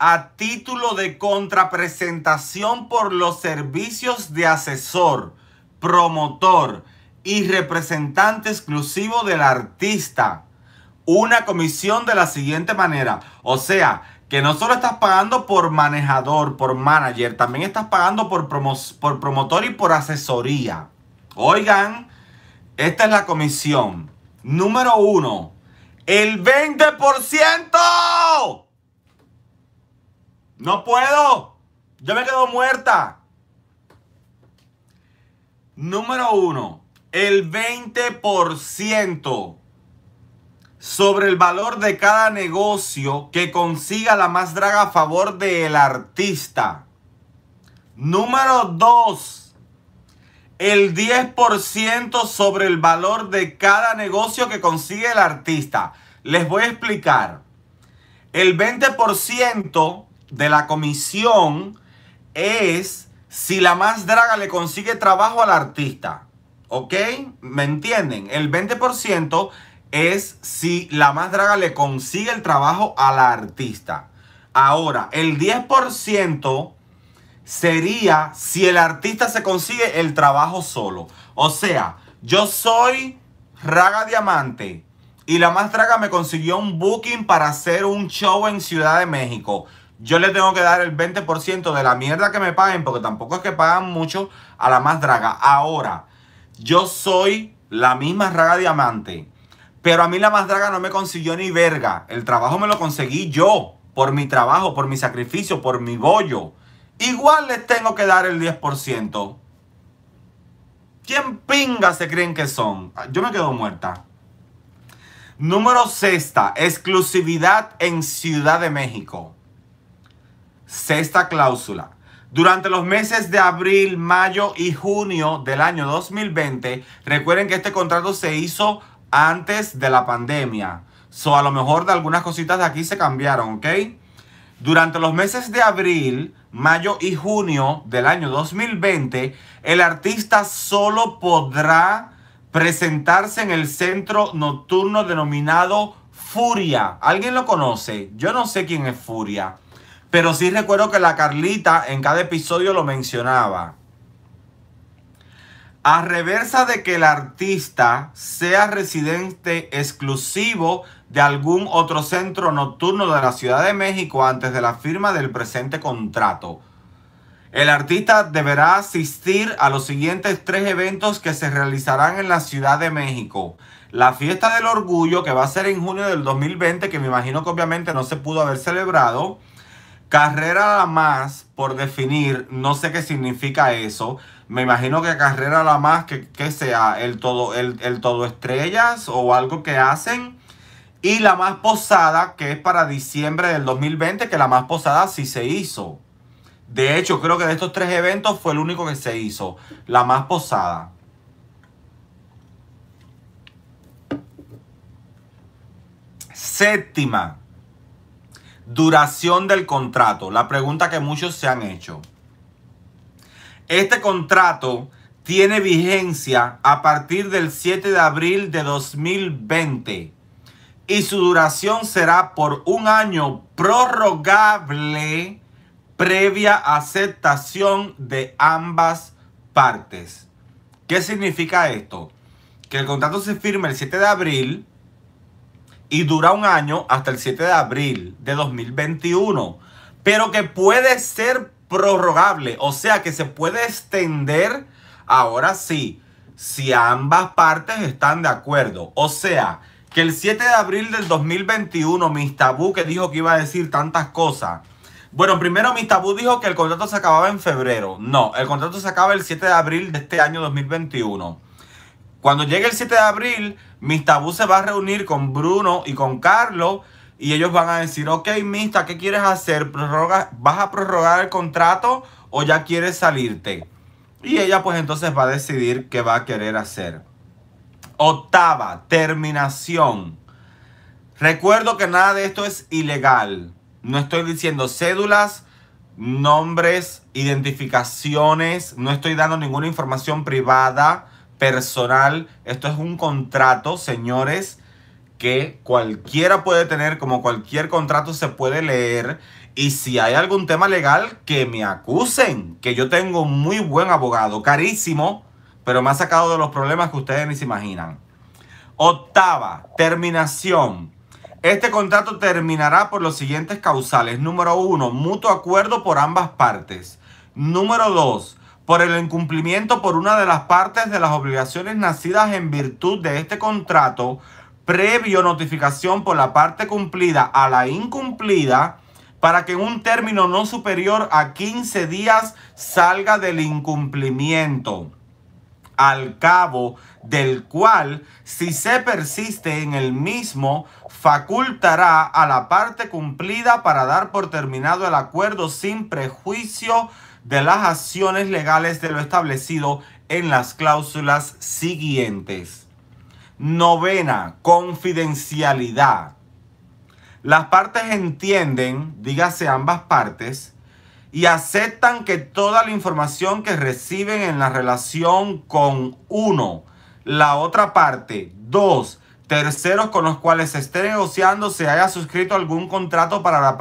a título de contrapresentación por los servicios de asesor, promotor y representante exclusivo del artista. Una comisión de la siguiente manera. O sea, que no solo estás pagando por manejador, por manager, también estás pagando por, por promotor y por asesoría. Oigan, esta es la comisión. Número uno, el 20%. No puedo. Yo me quedo muerta. Número uno, el 20% sobre el valor de cada negocio que consiga la más draga a favor del artista. Número dos, el 10% sobre el valor de cada negocio que consigue el artista. Les voy a explicar. El 20% de la comisión es si la más draga le consigue trabajo al artista. ¿Ok? ¿Me entienden? El 20% es si la más draga le consigue el trabajo al artista. Ahora, el 10% sería si el artista se consigue el trabajo solo. O sea, yo soy Raga Diamante y la más draga me consiguió un booking para hacer un show en Ciudad de México. Yo le tengo que dar el 20% de la mierda que me paguen, porque tampoco es que pagan mucho a la más draga. Ahora, yo soy la misma Raga Diamante, pero a mí la más draga no me consiguió ni verga. El trabajo me lo conseguí yo, por mi trabajo, por mi sacrificio, por mi bollo igual les tengo que dar el 10%. ¿Quién pinga se creen que son? Ah, yo me quedo muerta. Número sexta, exclusividad en Ciudad de México. Sexta cláusula. Durante los meses de abril, mayo y junio del año 2020, recuerden que este contrato se hizo antes de la pandemia. So, a lo mejor de algunas cositas de aquí se cambiaron, ¿ok? Durante los meses de abril, mayo y junio del año 2020, el artista solo podrá presentarse en el centro nocturno denominado Furia. ¿Alguien lo conoce? Yo no sé quién es Furia, pero sí recuerdo que la Carlita en cada episodio lo mencionaba. A reversa de que el artista sea residente exclusivo de algún otro centro nocturno de la Ciudad de México antes de la firma del presente contrato. El artista deberá asistir a los siguientes tres eventos que se realizarán en la Ciudad de México. La fiesta del orgullo, que va a ser en junio del 2020, que me imagino que obviamente no se pudo haber celebrado. Carrera La Más, por definir, no sé qué significa eso. Me imagino que Carrera La Más, que, sea el todo, el, el todo estrellas o algo que hacen y la más posada, que es para diciembre del 2020, que la más posada sí se hizo. De hecho, creo que de estos tres eventos fue el único que se hizo. La más posada. Séptima. Duración del contrato. La pregunta que muchos se han hecho. Este contrato tiene vigencia a partir del 7 de abril de 2020 y su duración será por un año prorrogable previa aceptación de ambas partes. ¿Qué significa esto? Que el contrato se firma el 7 de abril y dura un año hasta el 7 de abril de 2021, pero que puede ser prorrogable, o sea que se puede extender ahora sí, si ambas partes están de acuerdo. O sea, que el 7 de abril del 2021 Mistabú que dijo que iba a decir tantas cosas. Bueno, primero tabú dijo que el contrato se acababa en febrero. No, el contrato se acaba el 7 de abril de este año 2021. Cuando llegue el 7 de abril, tabú se va a reunir con Bruno y con Carlos y ellos van a decir, ok, Mista, ¿qué quieres hacer? ¿Vas a prorrogar el contrato o ya quieres salirte? Y ella pues entonces va a decidir qué va a querer hacer. Octava, terminación. Recuerdo que nada de esto es ilegal. No estoy diciendo cédulas, nombres, identificaciones. No estoy dando ninguna información privada, personal. Esto es un contrato, señores, que cualquiera puede tener, como cualquier contrato se puede leer. Y si hay algún tema legal, que me acusen, que yo tengo un muy buen abogado, carísimo pero me ha sacado de los problemas que ustedes ni se imaginan. Octava, terminación. Este contrato terminará por los siguientes causales. Número uno, mutuo acuerdo por ambas partes. Número dos, por el incumplimiento por una de las partes de las obligaciones nacidas en virtud de este contrato, previo notificación por la parte cumplida a la incumplida, para que en un término no superior a 15 días salga del incumplimiento al cabo del cual, si se persiste en el mismo, facultará a la parte cumplida para dar por terminado el acuerdo sin prejuicio de las acciones legales de lo establecido en las cláusulas siguientes. Novena, confidencialidad. Las partes entienden, dígase ambas partes, y aceptan que toda la información que reciben en la relación con uno, la otra parte, dos, terceros con los cuales se esté negociando se haya suscrito algún contrato para la,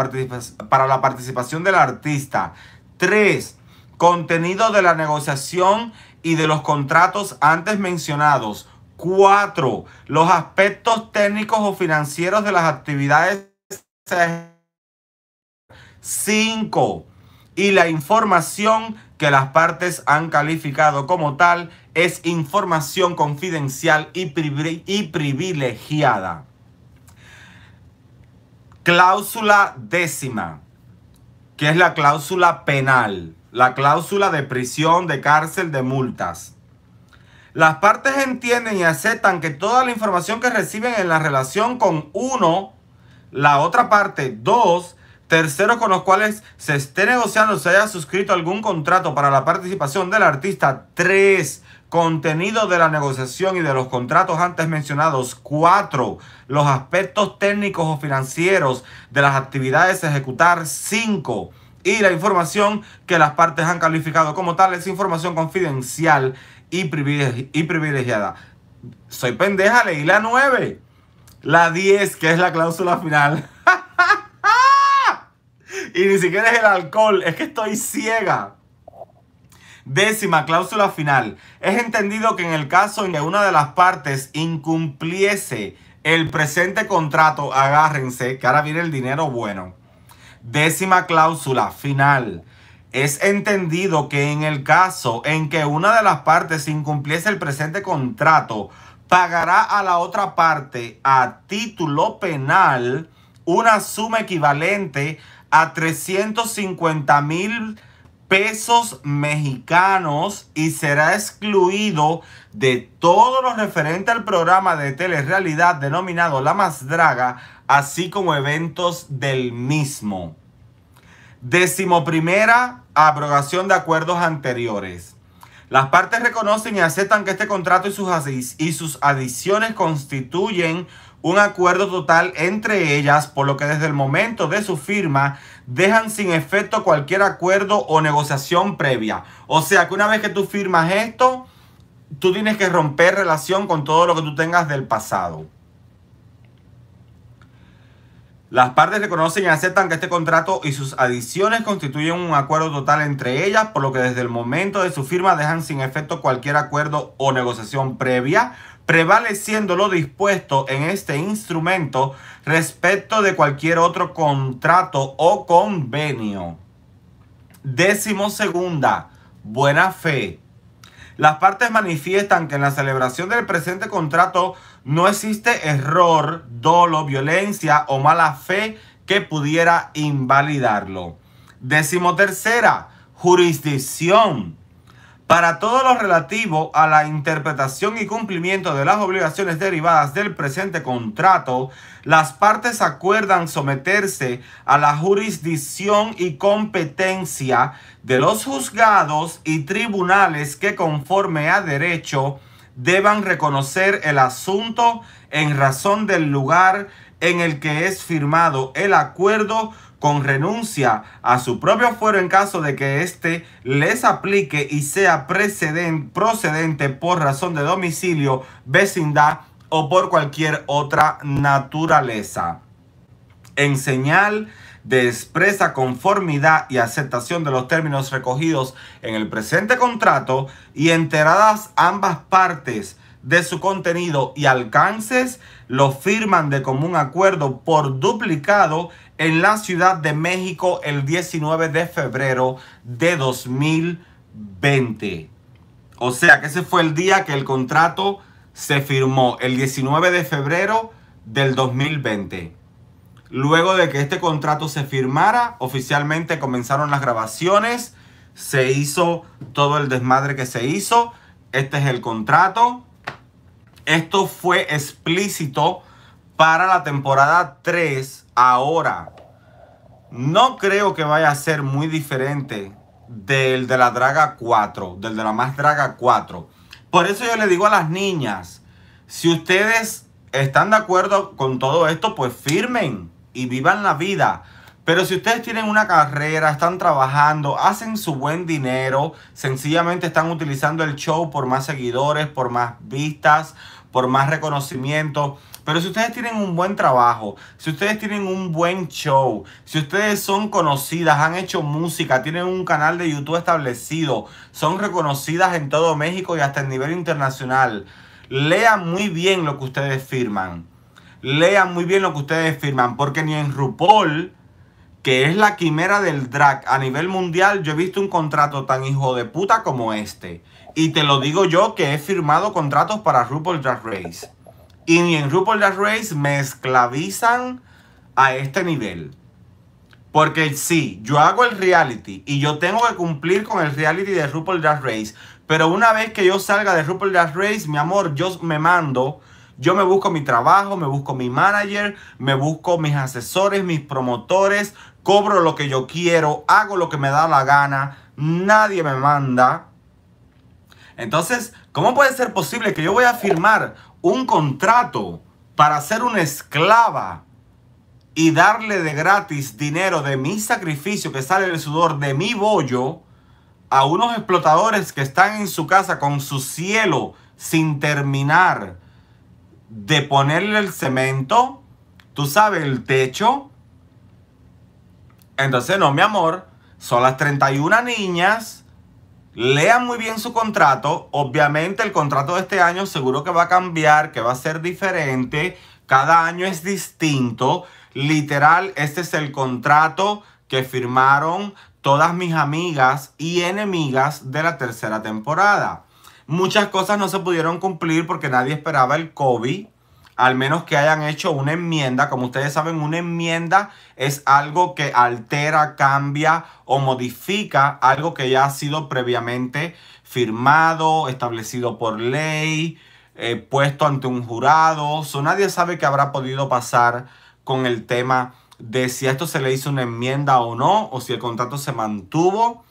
para la participación del artista. 3. Contenido de la negociación y de los contratos antes mencionados. 4. Los aspectos técnicos o financieros de las actividades. 5 y la información que las partes han calificado como tal es información confidencial y, privilegiada. Cláusula décima, que es la cláusula penal, la cláusula de prisión, de cárcel, de multas. Las partes entienden y aceptan que toda la información que reciben en la relación con uno, la otra parte, dos, Tercero, con los cuales se esté negociando o se haya suscrito algún contrato para la participación del artista. Tres, Contenido de la negociación y de los contratos antes mencionados. Cuatro, Los aspectos técnicos o financieros de las actividades a ejecutar. Cinco, Y la información que las partes han calificado como tal es información confidencial y, privilegiada. Soy pendeja, leí la 9. La 10, que es la cláusula final. Y ni siquiera es el alcohol, es que estoy ciega. Décima cláusula final. Es entendido que en el caso en que una de las partes incumpliese el presente contrato, agárrense, que ahora viene el dinero bueno. Décima cláusula final. Es entendido que en el caso en que una de las partes incumpliese el presente contrato, pagará a la otra parte a título penal una suma equivalente A a 350 mil pesos mexicanos y será excluido de todo lo referente al programa de telerrealidad denominado La Más Draga, así como eventos del mismo. Decimoprimera, abrogación de acuerdos anteriores. Las partes reconocen y aceptan que este contrato y sus, y sus adiciones constituyen un acuerdo total entre ellas, por lo que desde el momento de su firma dejan sin efecto cualquier acuerdo o negociación previa. O sea que una vez que tú firmas esto, tú tienes que romper relación con todo lo que tú tengas del pasado. Las partes reconocen y aceptan que este contrato y sus adiciones constituyen un acuerdo total entre ellas, por lo que desde el momento de su firma dejan sin efecto cualquier acuerdo o negociación previa, prevaleciendo lo dispuesto en este instrumento respecto de cualquier otro contrato o convenio. Décimo segunda, buena fe. Las partes manifiestan que en la celebración del presente contrato no existe error, dolo, violencia o mala fe que pudiera invalidarlo. Décimo tercera, jurisdicción para todo lo relativo a la interpretación y cumplimiento de las obligaciones derivadas del presente contrato, las partes acuerdan someterse a la jurisdicción y competencia de los juzgados y tribunales que conforme a derecho deban reconocer el asunto en razón del lugar en el que es firmado el acuerdo con renuncia a su propio fuero en caso de que éste les aplique y sea procedente por razón de domicilio, vecindad o por cualquier otra naturaleza. En señal de expresa conformidad y aceptación de los términos recogidos en el presente contrato y enteradas ambas partes de su contenido y alcances, lo firman de común acuerdo por duplicado en la Ciudad de México el 19 de febrero de 2020. O sea que ese fue el día que el contrato se firmó, el 19 de febrero del 2020. Luego de que este contrato se firmara, oficialmente comenzaron las grabaciones, se hizo todo el desmadre que se hizo. Este es el contrato. Esto fue explícito para la temporada 3 ahora. No creo que vaya a ser muy diferente del de la Draga 4, del de la más Draga 4. Por eso yo le digo a las niñas, si ustedes están de acuerdo con todo esto, pues firmen y vivan la vida. Pero si ustedes tienen una carrera, están trabajando, hacen su buen dinero, sencillamente están utilizando el show por más seguidores, por más vistas, por más reconocimiento. Pero si ustedes tienen un buen trabajo, si ustedes tienen un buen show, si ustedes son conocidas, han hecho música, tienen un canal de YouTube establecido, son reconocidas en todo México y hasta el nivel internacional, lean muy bien lo que ustedes firman. Lean muy bien lo que ustedes firman, porque ni en RuPaul, que es la quimera del drag a nivel mundial, yo he visto un contrato tan hijo de puta como este. Y te lo digo yo que he firmado contratos para RuPaul Drag Race. Y ni en RuPaul Drag Race me esclavizan a este nivel. Porque sí, yo hago el reality y yo tengo que cumplir con el reality de RuPaul Drag Race. Pero una vez que yo salga de RuPaul Drag Race, mi amor, yo me mando. Yo me busco mi trabajo, me busco mi manager, me busco mis asesores, mis promotores, cobro lo que yo quiero, hago lo que me da la gana, nadie me manda. Entonces, ¿cómo puede ser posible que yo voy a firmar un contrato para ser una esclava y darle de gratis dinero de mi sacrificio que sale el sudor de mi bollo a unos explotadores que están en su casa con su cielo sin terminar de ponerle el cemento, tú sabes, el techo. Entonces, no, mi amor, son las 31 niñas Lean muy bien su contrato. Obviamente el contrato de este año seguro que va a cambiar, que va a ser diferente. Cada año es distinto. Literal, este es el contrato que firmaron todas mis amigas y enemigas de la tercera temporada. Muchas cosas no se pudieron cumplir porque nadie esperaba el COVID al menos que hayan hecho una enmienda. Como ustedes saben, una enmienda es algo que altera, cambia o modifica algo que ya ha sido previamente firmado, establecido por ley, eh, puesto ante un jurado. nadie sabe qué habrá podido pasar con el tema de si a esto se le hizo una enmienda o no, o si el contrato se mantuvo.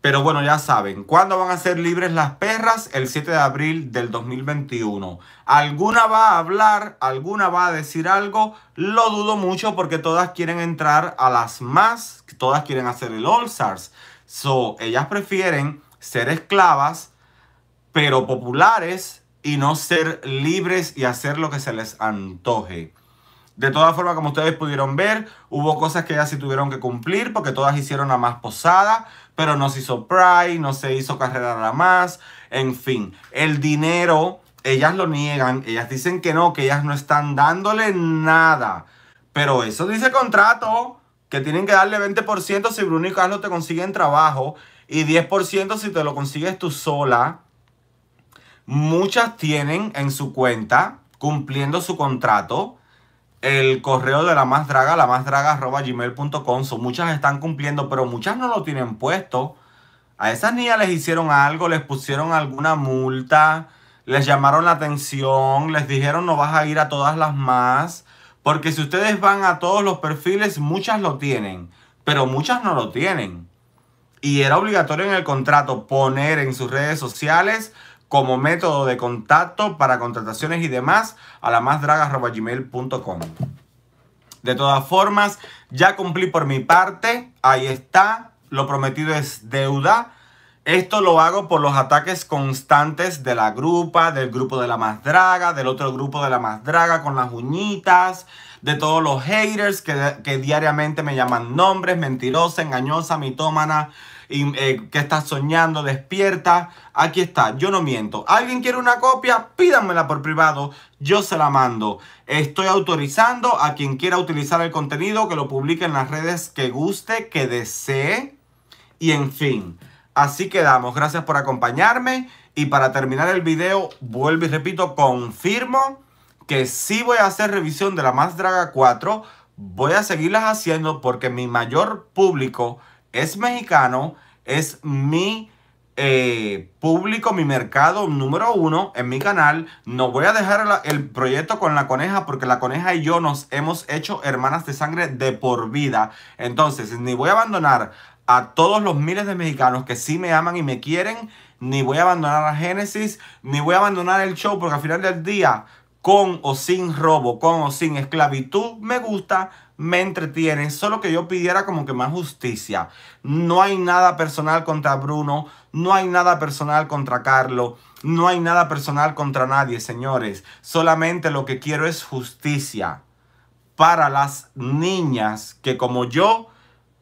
Pero bueno, ya saben, ¿cuándo van a ser libres las perras? El 7 de abril del 2021. ¿Alguna va a hablar? ¿Alguna va a decir algo? Lo dudo mucho porque todas quieren entrar a las más, todas quieren hacer el All Stars. So, ellas prefieren ser esclavas, pero populares y no ser libres y hacer lo que se les antoje. De todas formas, como ustedes pudieron ver, hubo cosas que ellas sí tuvieron que cumplir porque todas hicieron la más posada, pero no se hizo Pride, no se hizo carrera a la más, en fin. El dinero, ellas lo niegan, ellas dicen que no, que ellas no están dándole nada. Pero eso dice contrato, que tienen que darle 20% si Bruno y Carlos te consiguen trabajo y 10% si te lo consigues tú sola. Muchas tienen en su cuenta, cumpliendo su contrato, el correo de la más draga, la más draga arroba gmail.com. muchas están cumpliendo, pero muchas no lo tienen puesto. A esas niñas les hicieron algo, les pusieron alguna multa, les llamaron la atención, les dijeron no vas a ir a todas las más. Porque si ustedes van a todos los perfiles, muchas lo tienen, pero muchas no lo tienen. Y era obligatorio en el contrato poner en sus redes sociales como método de contacto para contrataciones y demás a la más De todas formas, ya cumplí por mi parte. Ahí está. Lo prometido es deuda. Esto lo hago por los ataques constantes de la grupa, del grupo de la más draga, del otro grupo de la más draga con las uñitas, de todos los haters que, que diariamente me llaman nombres, mentirosa, engañosa, mitómana, eh, que estás soñando, despierta. Aquí está, yo no miento. ¿Alguien quiere una copia? Pídanmela por privado, yo se la mando. Estoy autorizando a quien quiera utilizar el contenido que lo publique en las redes que guste, que desee. Y en fin, así quedamos. Gracias por acompañarme. Y para terminar el video, vuelvo y repito, confirmo que sí voy a hacer revisión de la Más Draga 4. Voy a seguirlas haciendo porque mi mayor público es mexicano, es mi eh, público, mi mercado número uno en mi canal. No voy a dejar el proyecto con la coneja porque la coneja y yo nos hemos hecho hermanas de sangre de por vida. Entonces, ni voy a abandonar a todos los miles de mexicanos que sí me aman y me quieren. Ni voy a abandonar a Génesis, ni voy a abandonar el show porque al final del día, con o sin robo, con o sin esclavitud, me gusta me entretienen, solo que yo pidiera como que más justicia. No hay nada personal contra Bruno, no hay nada personal contra Carlos. no hay nada personal contra nadie, señores. Solamente lo que quiero es justicia para las niñas que como yo,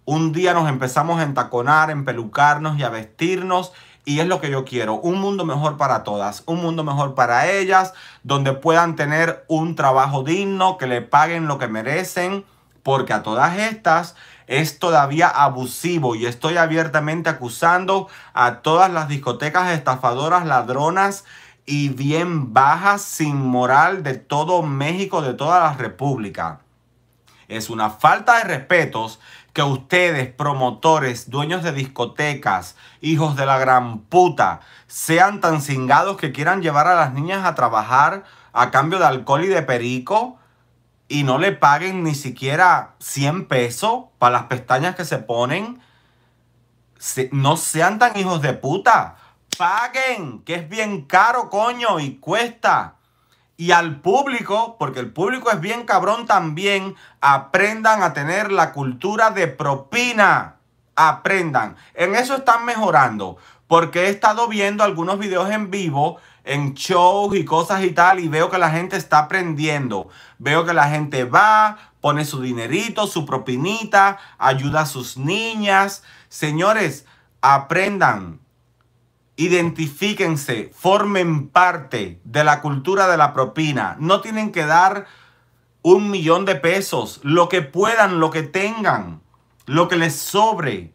un día nos empezamos a entaconar, pelucarnos y a vestirnos. Y es lo que yo quiero, un mundo mejor para todas, un mundo mejor para ellas, donde puedan tener un trabajo digno, que le paguen lo que merecen, porque a todas estas es todavía abusivo y estoy abiertamente acusando a todas las discotecas estafadoras, ladronas y bien bajas, sin moral de todo México, de toda la República. Es una falta de respetos que ustedes, promotores, dueños de discotecas, hijos de la gran puta, sean tan cingados que quieran llevar a las niñas a trabajar a cambio de alcohol y de perico y no le paguen ni siquiera 100 pesos para las pestañas que se ponen. no sean tan hijos de puta. Paguen, que es bien caro, coño, y cuesta. Y al público, porque el público es bien cabrón también, aprendan a tener la cultura de propina. Aprendan. En eso están mejorando, porque he estado viendo algunos videos en vivo en shows y cosas y tal y veo que la gente está aprendiendo. Veo que la gente va, pone su dinerito, su propinita, ayuda a sus niñas. Señores, aprendan, identifíquense, formen parte de la cultura de la propina. No tienen que dar un millón de pesos, lo que puedan, lo que tengan, lo que les sobre.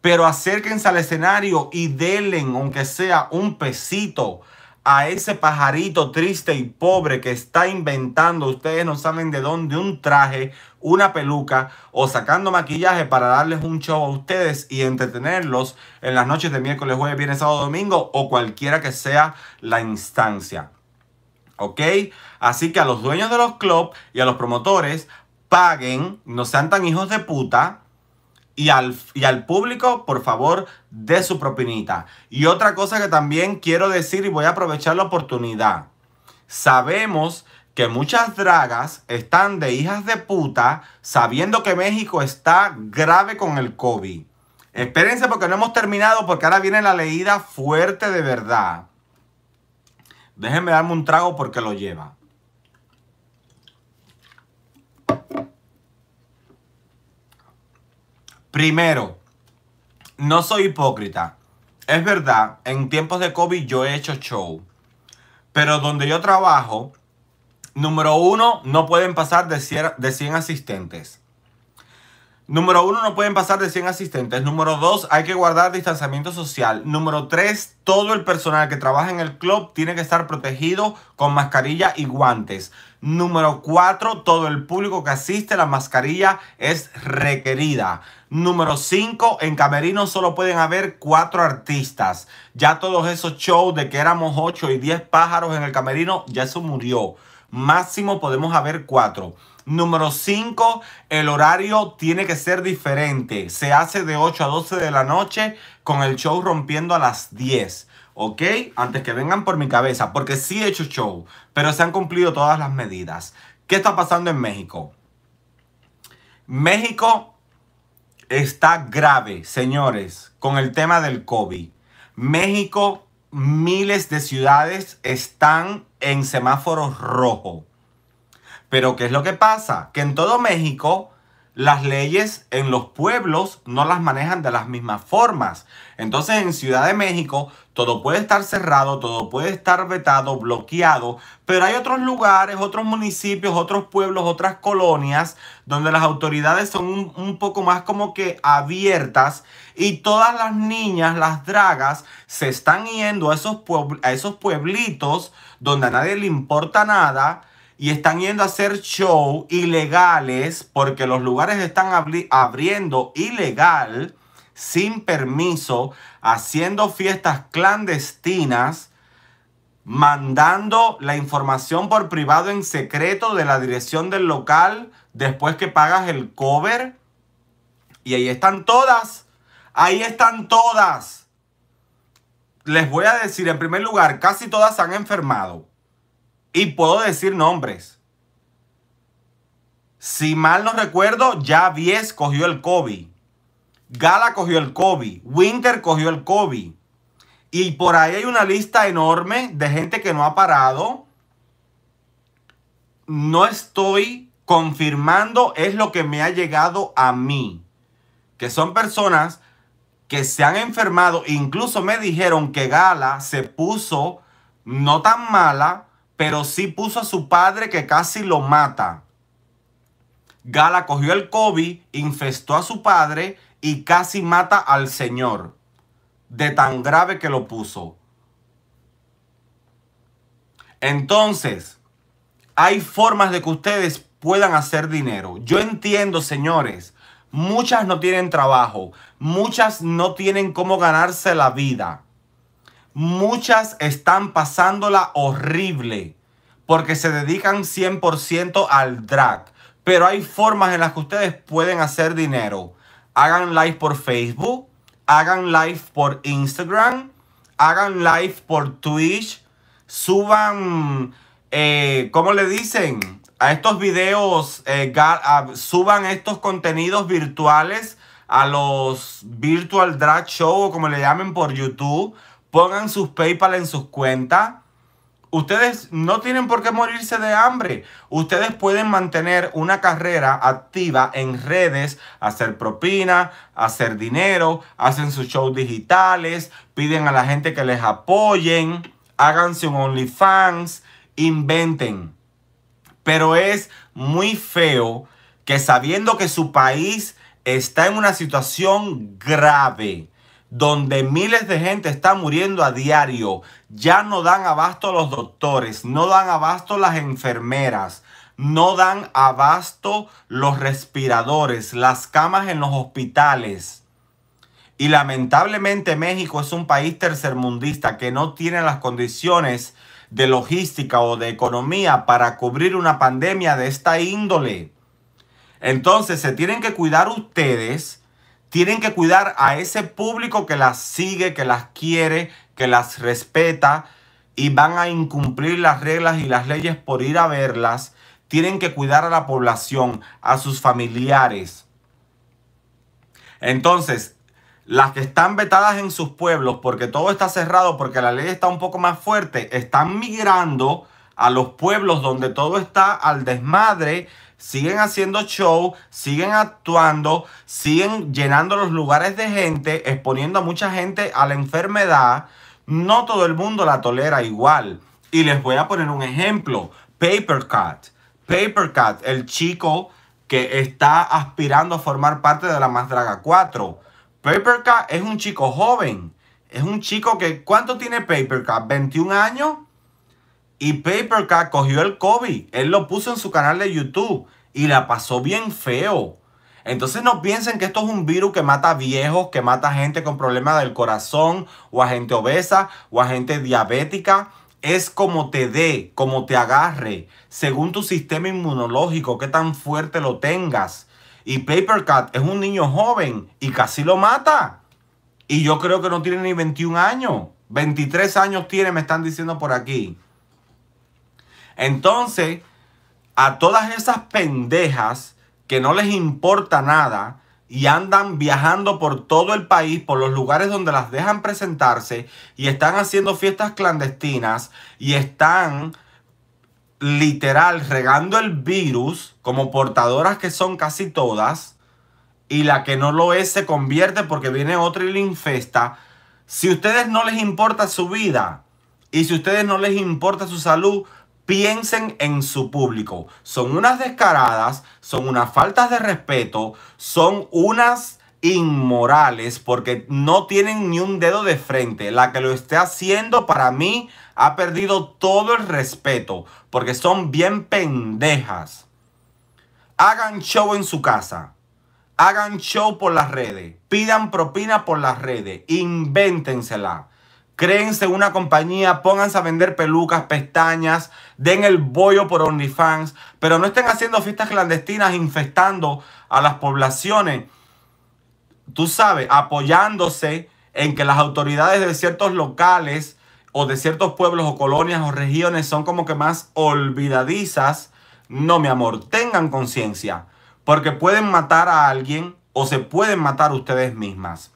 Pero acérquense al escenario y denle, aunque sea un pesito, a ese pajarito triste y pobre que está inventando, ustedes no saben de dónde, un traje, una peluca o sacando maquillaje para darles un show a ustedes y entretenerlos en las noches de miércoles, jueves, viernes, sábado, domingo o cualquiera que sea la instancia. ¿Ok? Así que a los dueños de los clubs y a los promotores paguen, no sean tan hijos de puta, y al, y al público, por favor, de su propinita. Y otra cosa que también quiero decir y voy a aprovechar la oportunidad. Sabemos que muchas dragas están de hijas de puta sabiendo que México está grave con el COVID. Espérense porque no hemos terminado porque ahora viene la leída fuerte de verdad. Déjenme darme un trago porque lo lleva. Primero, no soy hipócrita. Es verdad, en tiempos de COVID yo he hecho show. Pero donde yo trabajo, número uno, no pueden pasar de 100 asistentes. Número uno, no pueden pasar de 100 asistentes. Número dos, hay que guardar distanciamiento social. Número tres, todo el personal que trabaja en el club tiene que estar protegido con mascarilla y guantes. Número 4, todo el público que asiste, la mascarilla es requerida. Número 5, en Camerino solo pueden haber 4 artistas. Ya todos esos shows de que éramos 8 y 10 pájaros en el Camerino, ya eso murió. Máximo podemos haber 4. Número 5, el horario tiene que ser diferente. Se hace de 8 a 12 de la noche con el show rompiendo a las 10. ¿Ok? Antes que vengan por mi cabeza, porque sí he hecho show pero se han cumplido todas las medidas. ¿Qué está pasando en México? México está grave, señores, con el tema del COVID. México, miles de ciudades están en semáforos rojo. Pero ¿qué es lo que pasa? Que en todo México las leyes en los pueblos no las manejan de las mismas formas. Entonces en Ciudad de México todo puede estar cerrado, todo puede estar vetado, bloqueado, pero hay otros lugares, otros municipios, otros pueblos, otras colonias donde las autoridades son un, poco más como que abiertas y todas las niñas, las dragas, se están yendo a esos, a esos pueblitos donde a nadie le importa nada y están yendo a hacer show ilegales porque los lugares están abriendo ilegal sin permiso, haciendo fiestas clandestinas, mandando la información por privado en secreto de la dirección del local después que pagas el cover. Y ahí están todas. Ahí están todas. Les voy a decir, en primer lugar, casi todas han enfermado. Y puedo decir nombres. Si mal no recuerdo, ya 10 cogió el COVID. Gala cogió el COVID, Winter cogió el COVID. Y por ahí hay una lista enorme de gente que no ha parado. No estoy confirmando, es lo que me ha llegado a mí. Que son personas que se han enfermado. Incluso me dijeron que Gala se puso no tan mala, pero sí puso a su padre que casi lo mata. Gala cogió el COVID, infestó a su padre y casi mata al Señor de tan grave que lo puso. Entonces, hay formas de que ustedes puedan hacer dinero. Yo entiendo, señores, muchas no tienen trabajo, muchas no tienen cómo ganarse la vida. Muchas están pasándola horrible porque se dedican 100% al drag. Pero hay formas en las que ustedes pueden hacer dinero hagan live por Facebook, hagan live por Instagram, hagan live por Twitch, suban, eh, ¿cómo le dicen? A estos videos, eh, suban estos contenidos virtuales a los Virtual Drag Show o como le llamen por YouTube. Pongan sus PayPal en sus cuentas Ustedes no tienen por qué morirse de hambre. Ustedes pueden mantener una carrera activa en redes, hacer propina, hacer dinero, hacen sus shows digitales, piden a la gente que les apoyen, háganse un OnlyFans, inventen. Pero es muy feo que sabiendo que su país está en una situación grave, donde miles de gente está muriendo a diario. Ya no dan abasto los doctores, no dan abasto las enfermeras, no dan abasto los respiradores, las camas en los hospitales. Y lamentablemente México es un país tercermundista que no tiene las condiciones de logística o de economía para cubrir una pandemia de esta índole. Entonces se tienen que cuidar ustedes tienen que cuidar a ese público que las sigue, que las quiere, que las respeta y van a incumplir las reglas y las leyes por ir a verlas. Tienen que cuidar a la población, a sus familiares. Entonces, las que están vetadas en sus pueblos porque todo está cerrado, porque la ley está un poco más fuerte, están migrando a los pueblos donde todo está al desmadre siguen haciendo show, siguen actuando, siguen llenando los lugares de gente, exponiendo a mucha gente a la enfermedad. No todo el mundo la tolera igual. Y les voy a poner un ejemplo. Paper Cut. Paper el chico que está aspirando a formar parte de la Más Draga 4. Paper es un chico joven. Es un chico que, ¿cuánto tiene Paper ¿21 años? Y Papercat cogió el COVID. Él lo puso en su canal de YouTube y la pasó bien feo. Entonces no piensen que esto es un virus que mata viejos, que mata gente con problemas del corazón, o a gente obesa, o a gente diabética. Es como te dé, como te agarre, según tu sistema inmunológico, qué tan fuerte lo tengas. Y Papercat es un niño joven y casi lo mata. Y yo creo que no tiene ni 21 años. 23 años tiene, me están diciendo por aquí. Entonces, a todas esas pendejas que no les importa nada y andan viajando por todo el país, por los lugares donde las dejan presentarse y están haciendo fiestas clandestinas y están literal regando el virus como portadoras que son casi todas y la que no lo es se convierte porque viene otra y le infesta. Si ustedes no les importa su vida y si ustedes no les importa su salud, piensen en su público. Son unas descaradas, son unas faltas de respeto, son unas inmorales porque no tienen ni un dedo de frente. La que lo esté haciendo para mí ha perdido todo el respeto porque son bien pendejas. Hagan show en su casa. Hagan show por las redes. Pidan propina por las redes. Invéntensela. Créense una compañía, pónganse a vender pelucas, pestañas, den el bollo por OnlyFans, pero no estén haciendo fiestas clandestinas infestando a las poblaciones. Tú sabes, apoyándose en que las autoridades de ciertos locales o de ciertos pueblos o colonias o regiones son como que más olvidadizas. No, mi amor, tengan conciencia, porque pueden matar a alguien o se pueden matar ustedes mismas.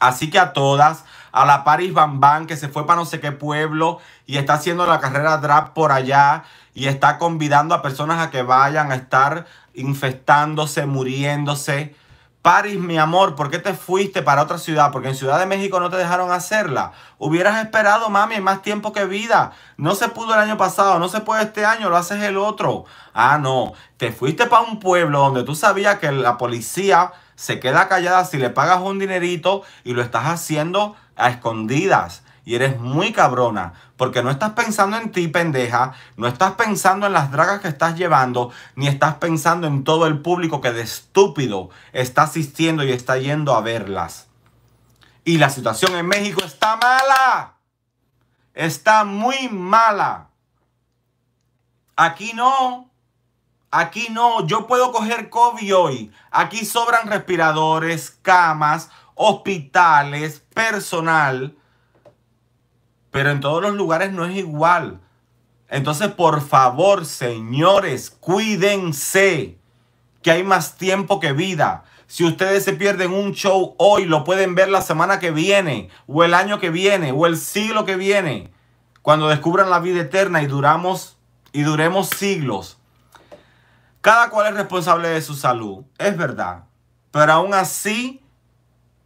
Así que a todas a la Paris Bam Van, que se fue para no sé qué pueblo y está haciendo la carrera drag por allá y está convidando a personas a que vayan a estar infestándose, muriéndose. Paris, mi amor, ¿por qué te fuiste para otra ciudad? Porque en Ciudad de México no te dejaron hacerla. Hubieras esperado, mami, más tiempo que vida. No se pudo el año pasado, no se puede este año, lo haces el otro. Ah, no, te fuiste para un pueblo donde tú sabías que la policía se queda callada si le pagas un dinerito y lo estás haciendo a escondidas. Y eres muy cabrona, porque no estás pensando en ti, pendeja, no estás pensando en las dragas que estás llevando, ni estás pensando en todo el público que de estúpido está asistiendo y está yendo a verlas. Y la situación en México está mala. Está muy mala. Aquí no. Aquí no. Yo puedo coger COVID hoy. Aquí sobran respiradores, camas, hospitales, personal, pero en todos los lugares no es igual. Entonces, por favor, señores, cuídense, que hay más tiempo que vida. Si ustedes se pierden un show hoy, lo pueden ver la semana que viene, o el año que viene, o el siglo que viene, cuando descubran la vida eterna y duramos y duremos siglos. Cada cual es responsable de su salud, es verdad, pero aún así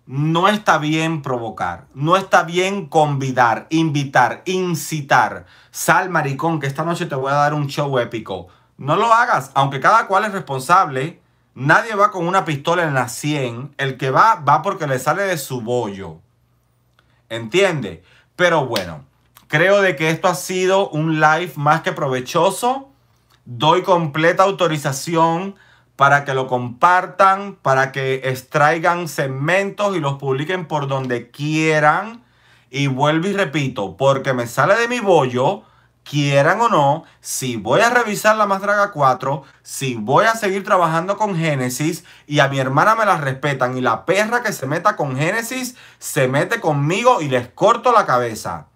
no está bien provocar, no está bien convidar, invitar, incitar. Sal, maricón, que esta noche te voy a dar un show épico. No lo hagas, aunque cada cual es responsable. Nadie va con una pistola en la 100. El que va, va porque le sale de su bollo. ¿Entiende? Pero bueno, creo de que esto ha sido un live más que provechoso. Doy completa autorización para que lo compartan, para que extraigan segmentos y los publiquen por donde quieran. Y vuelvo y repito, porque me sale de mi bollo, quieran o no, si voy a revisar la Más Draga 4, si voy a seguir trabajando con Génesis y a mi hermana me la respetan y la perra que se meta con Génesis se mete conmigo y les corto la cabeza.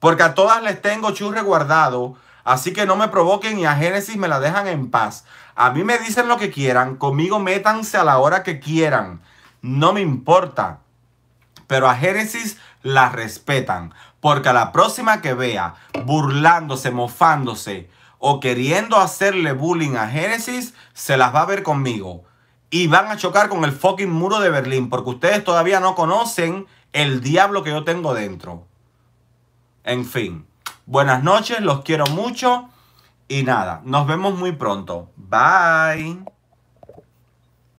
Porque a todas les tengo churre guardado, así que no me provoquen y a Génesis me la dejan en paz. A mí me dicen lo que quieran, conmigo métanse a la hora que quieran, no me importa. Pero a Génesis la respetan, porque a la próxima que vea burlándose, mofándose o queriendo hacerle bullying a Génesis, se las va a ver conmigo. Y van a chocar con el fucking muro de Berlín, porque ustedes todavía no conocen el diablo que yo tengo dentro. En fin, buenas noches, los quiero mucho. Y nada, nos vemos muy pronto. Bye.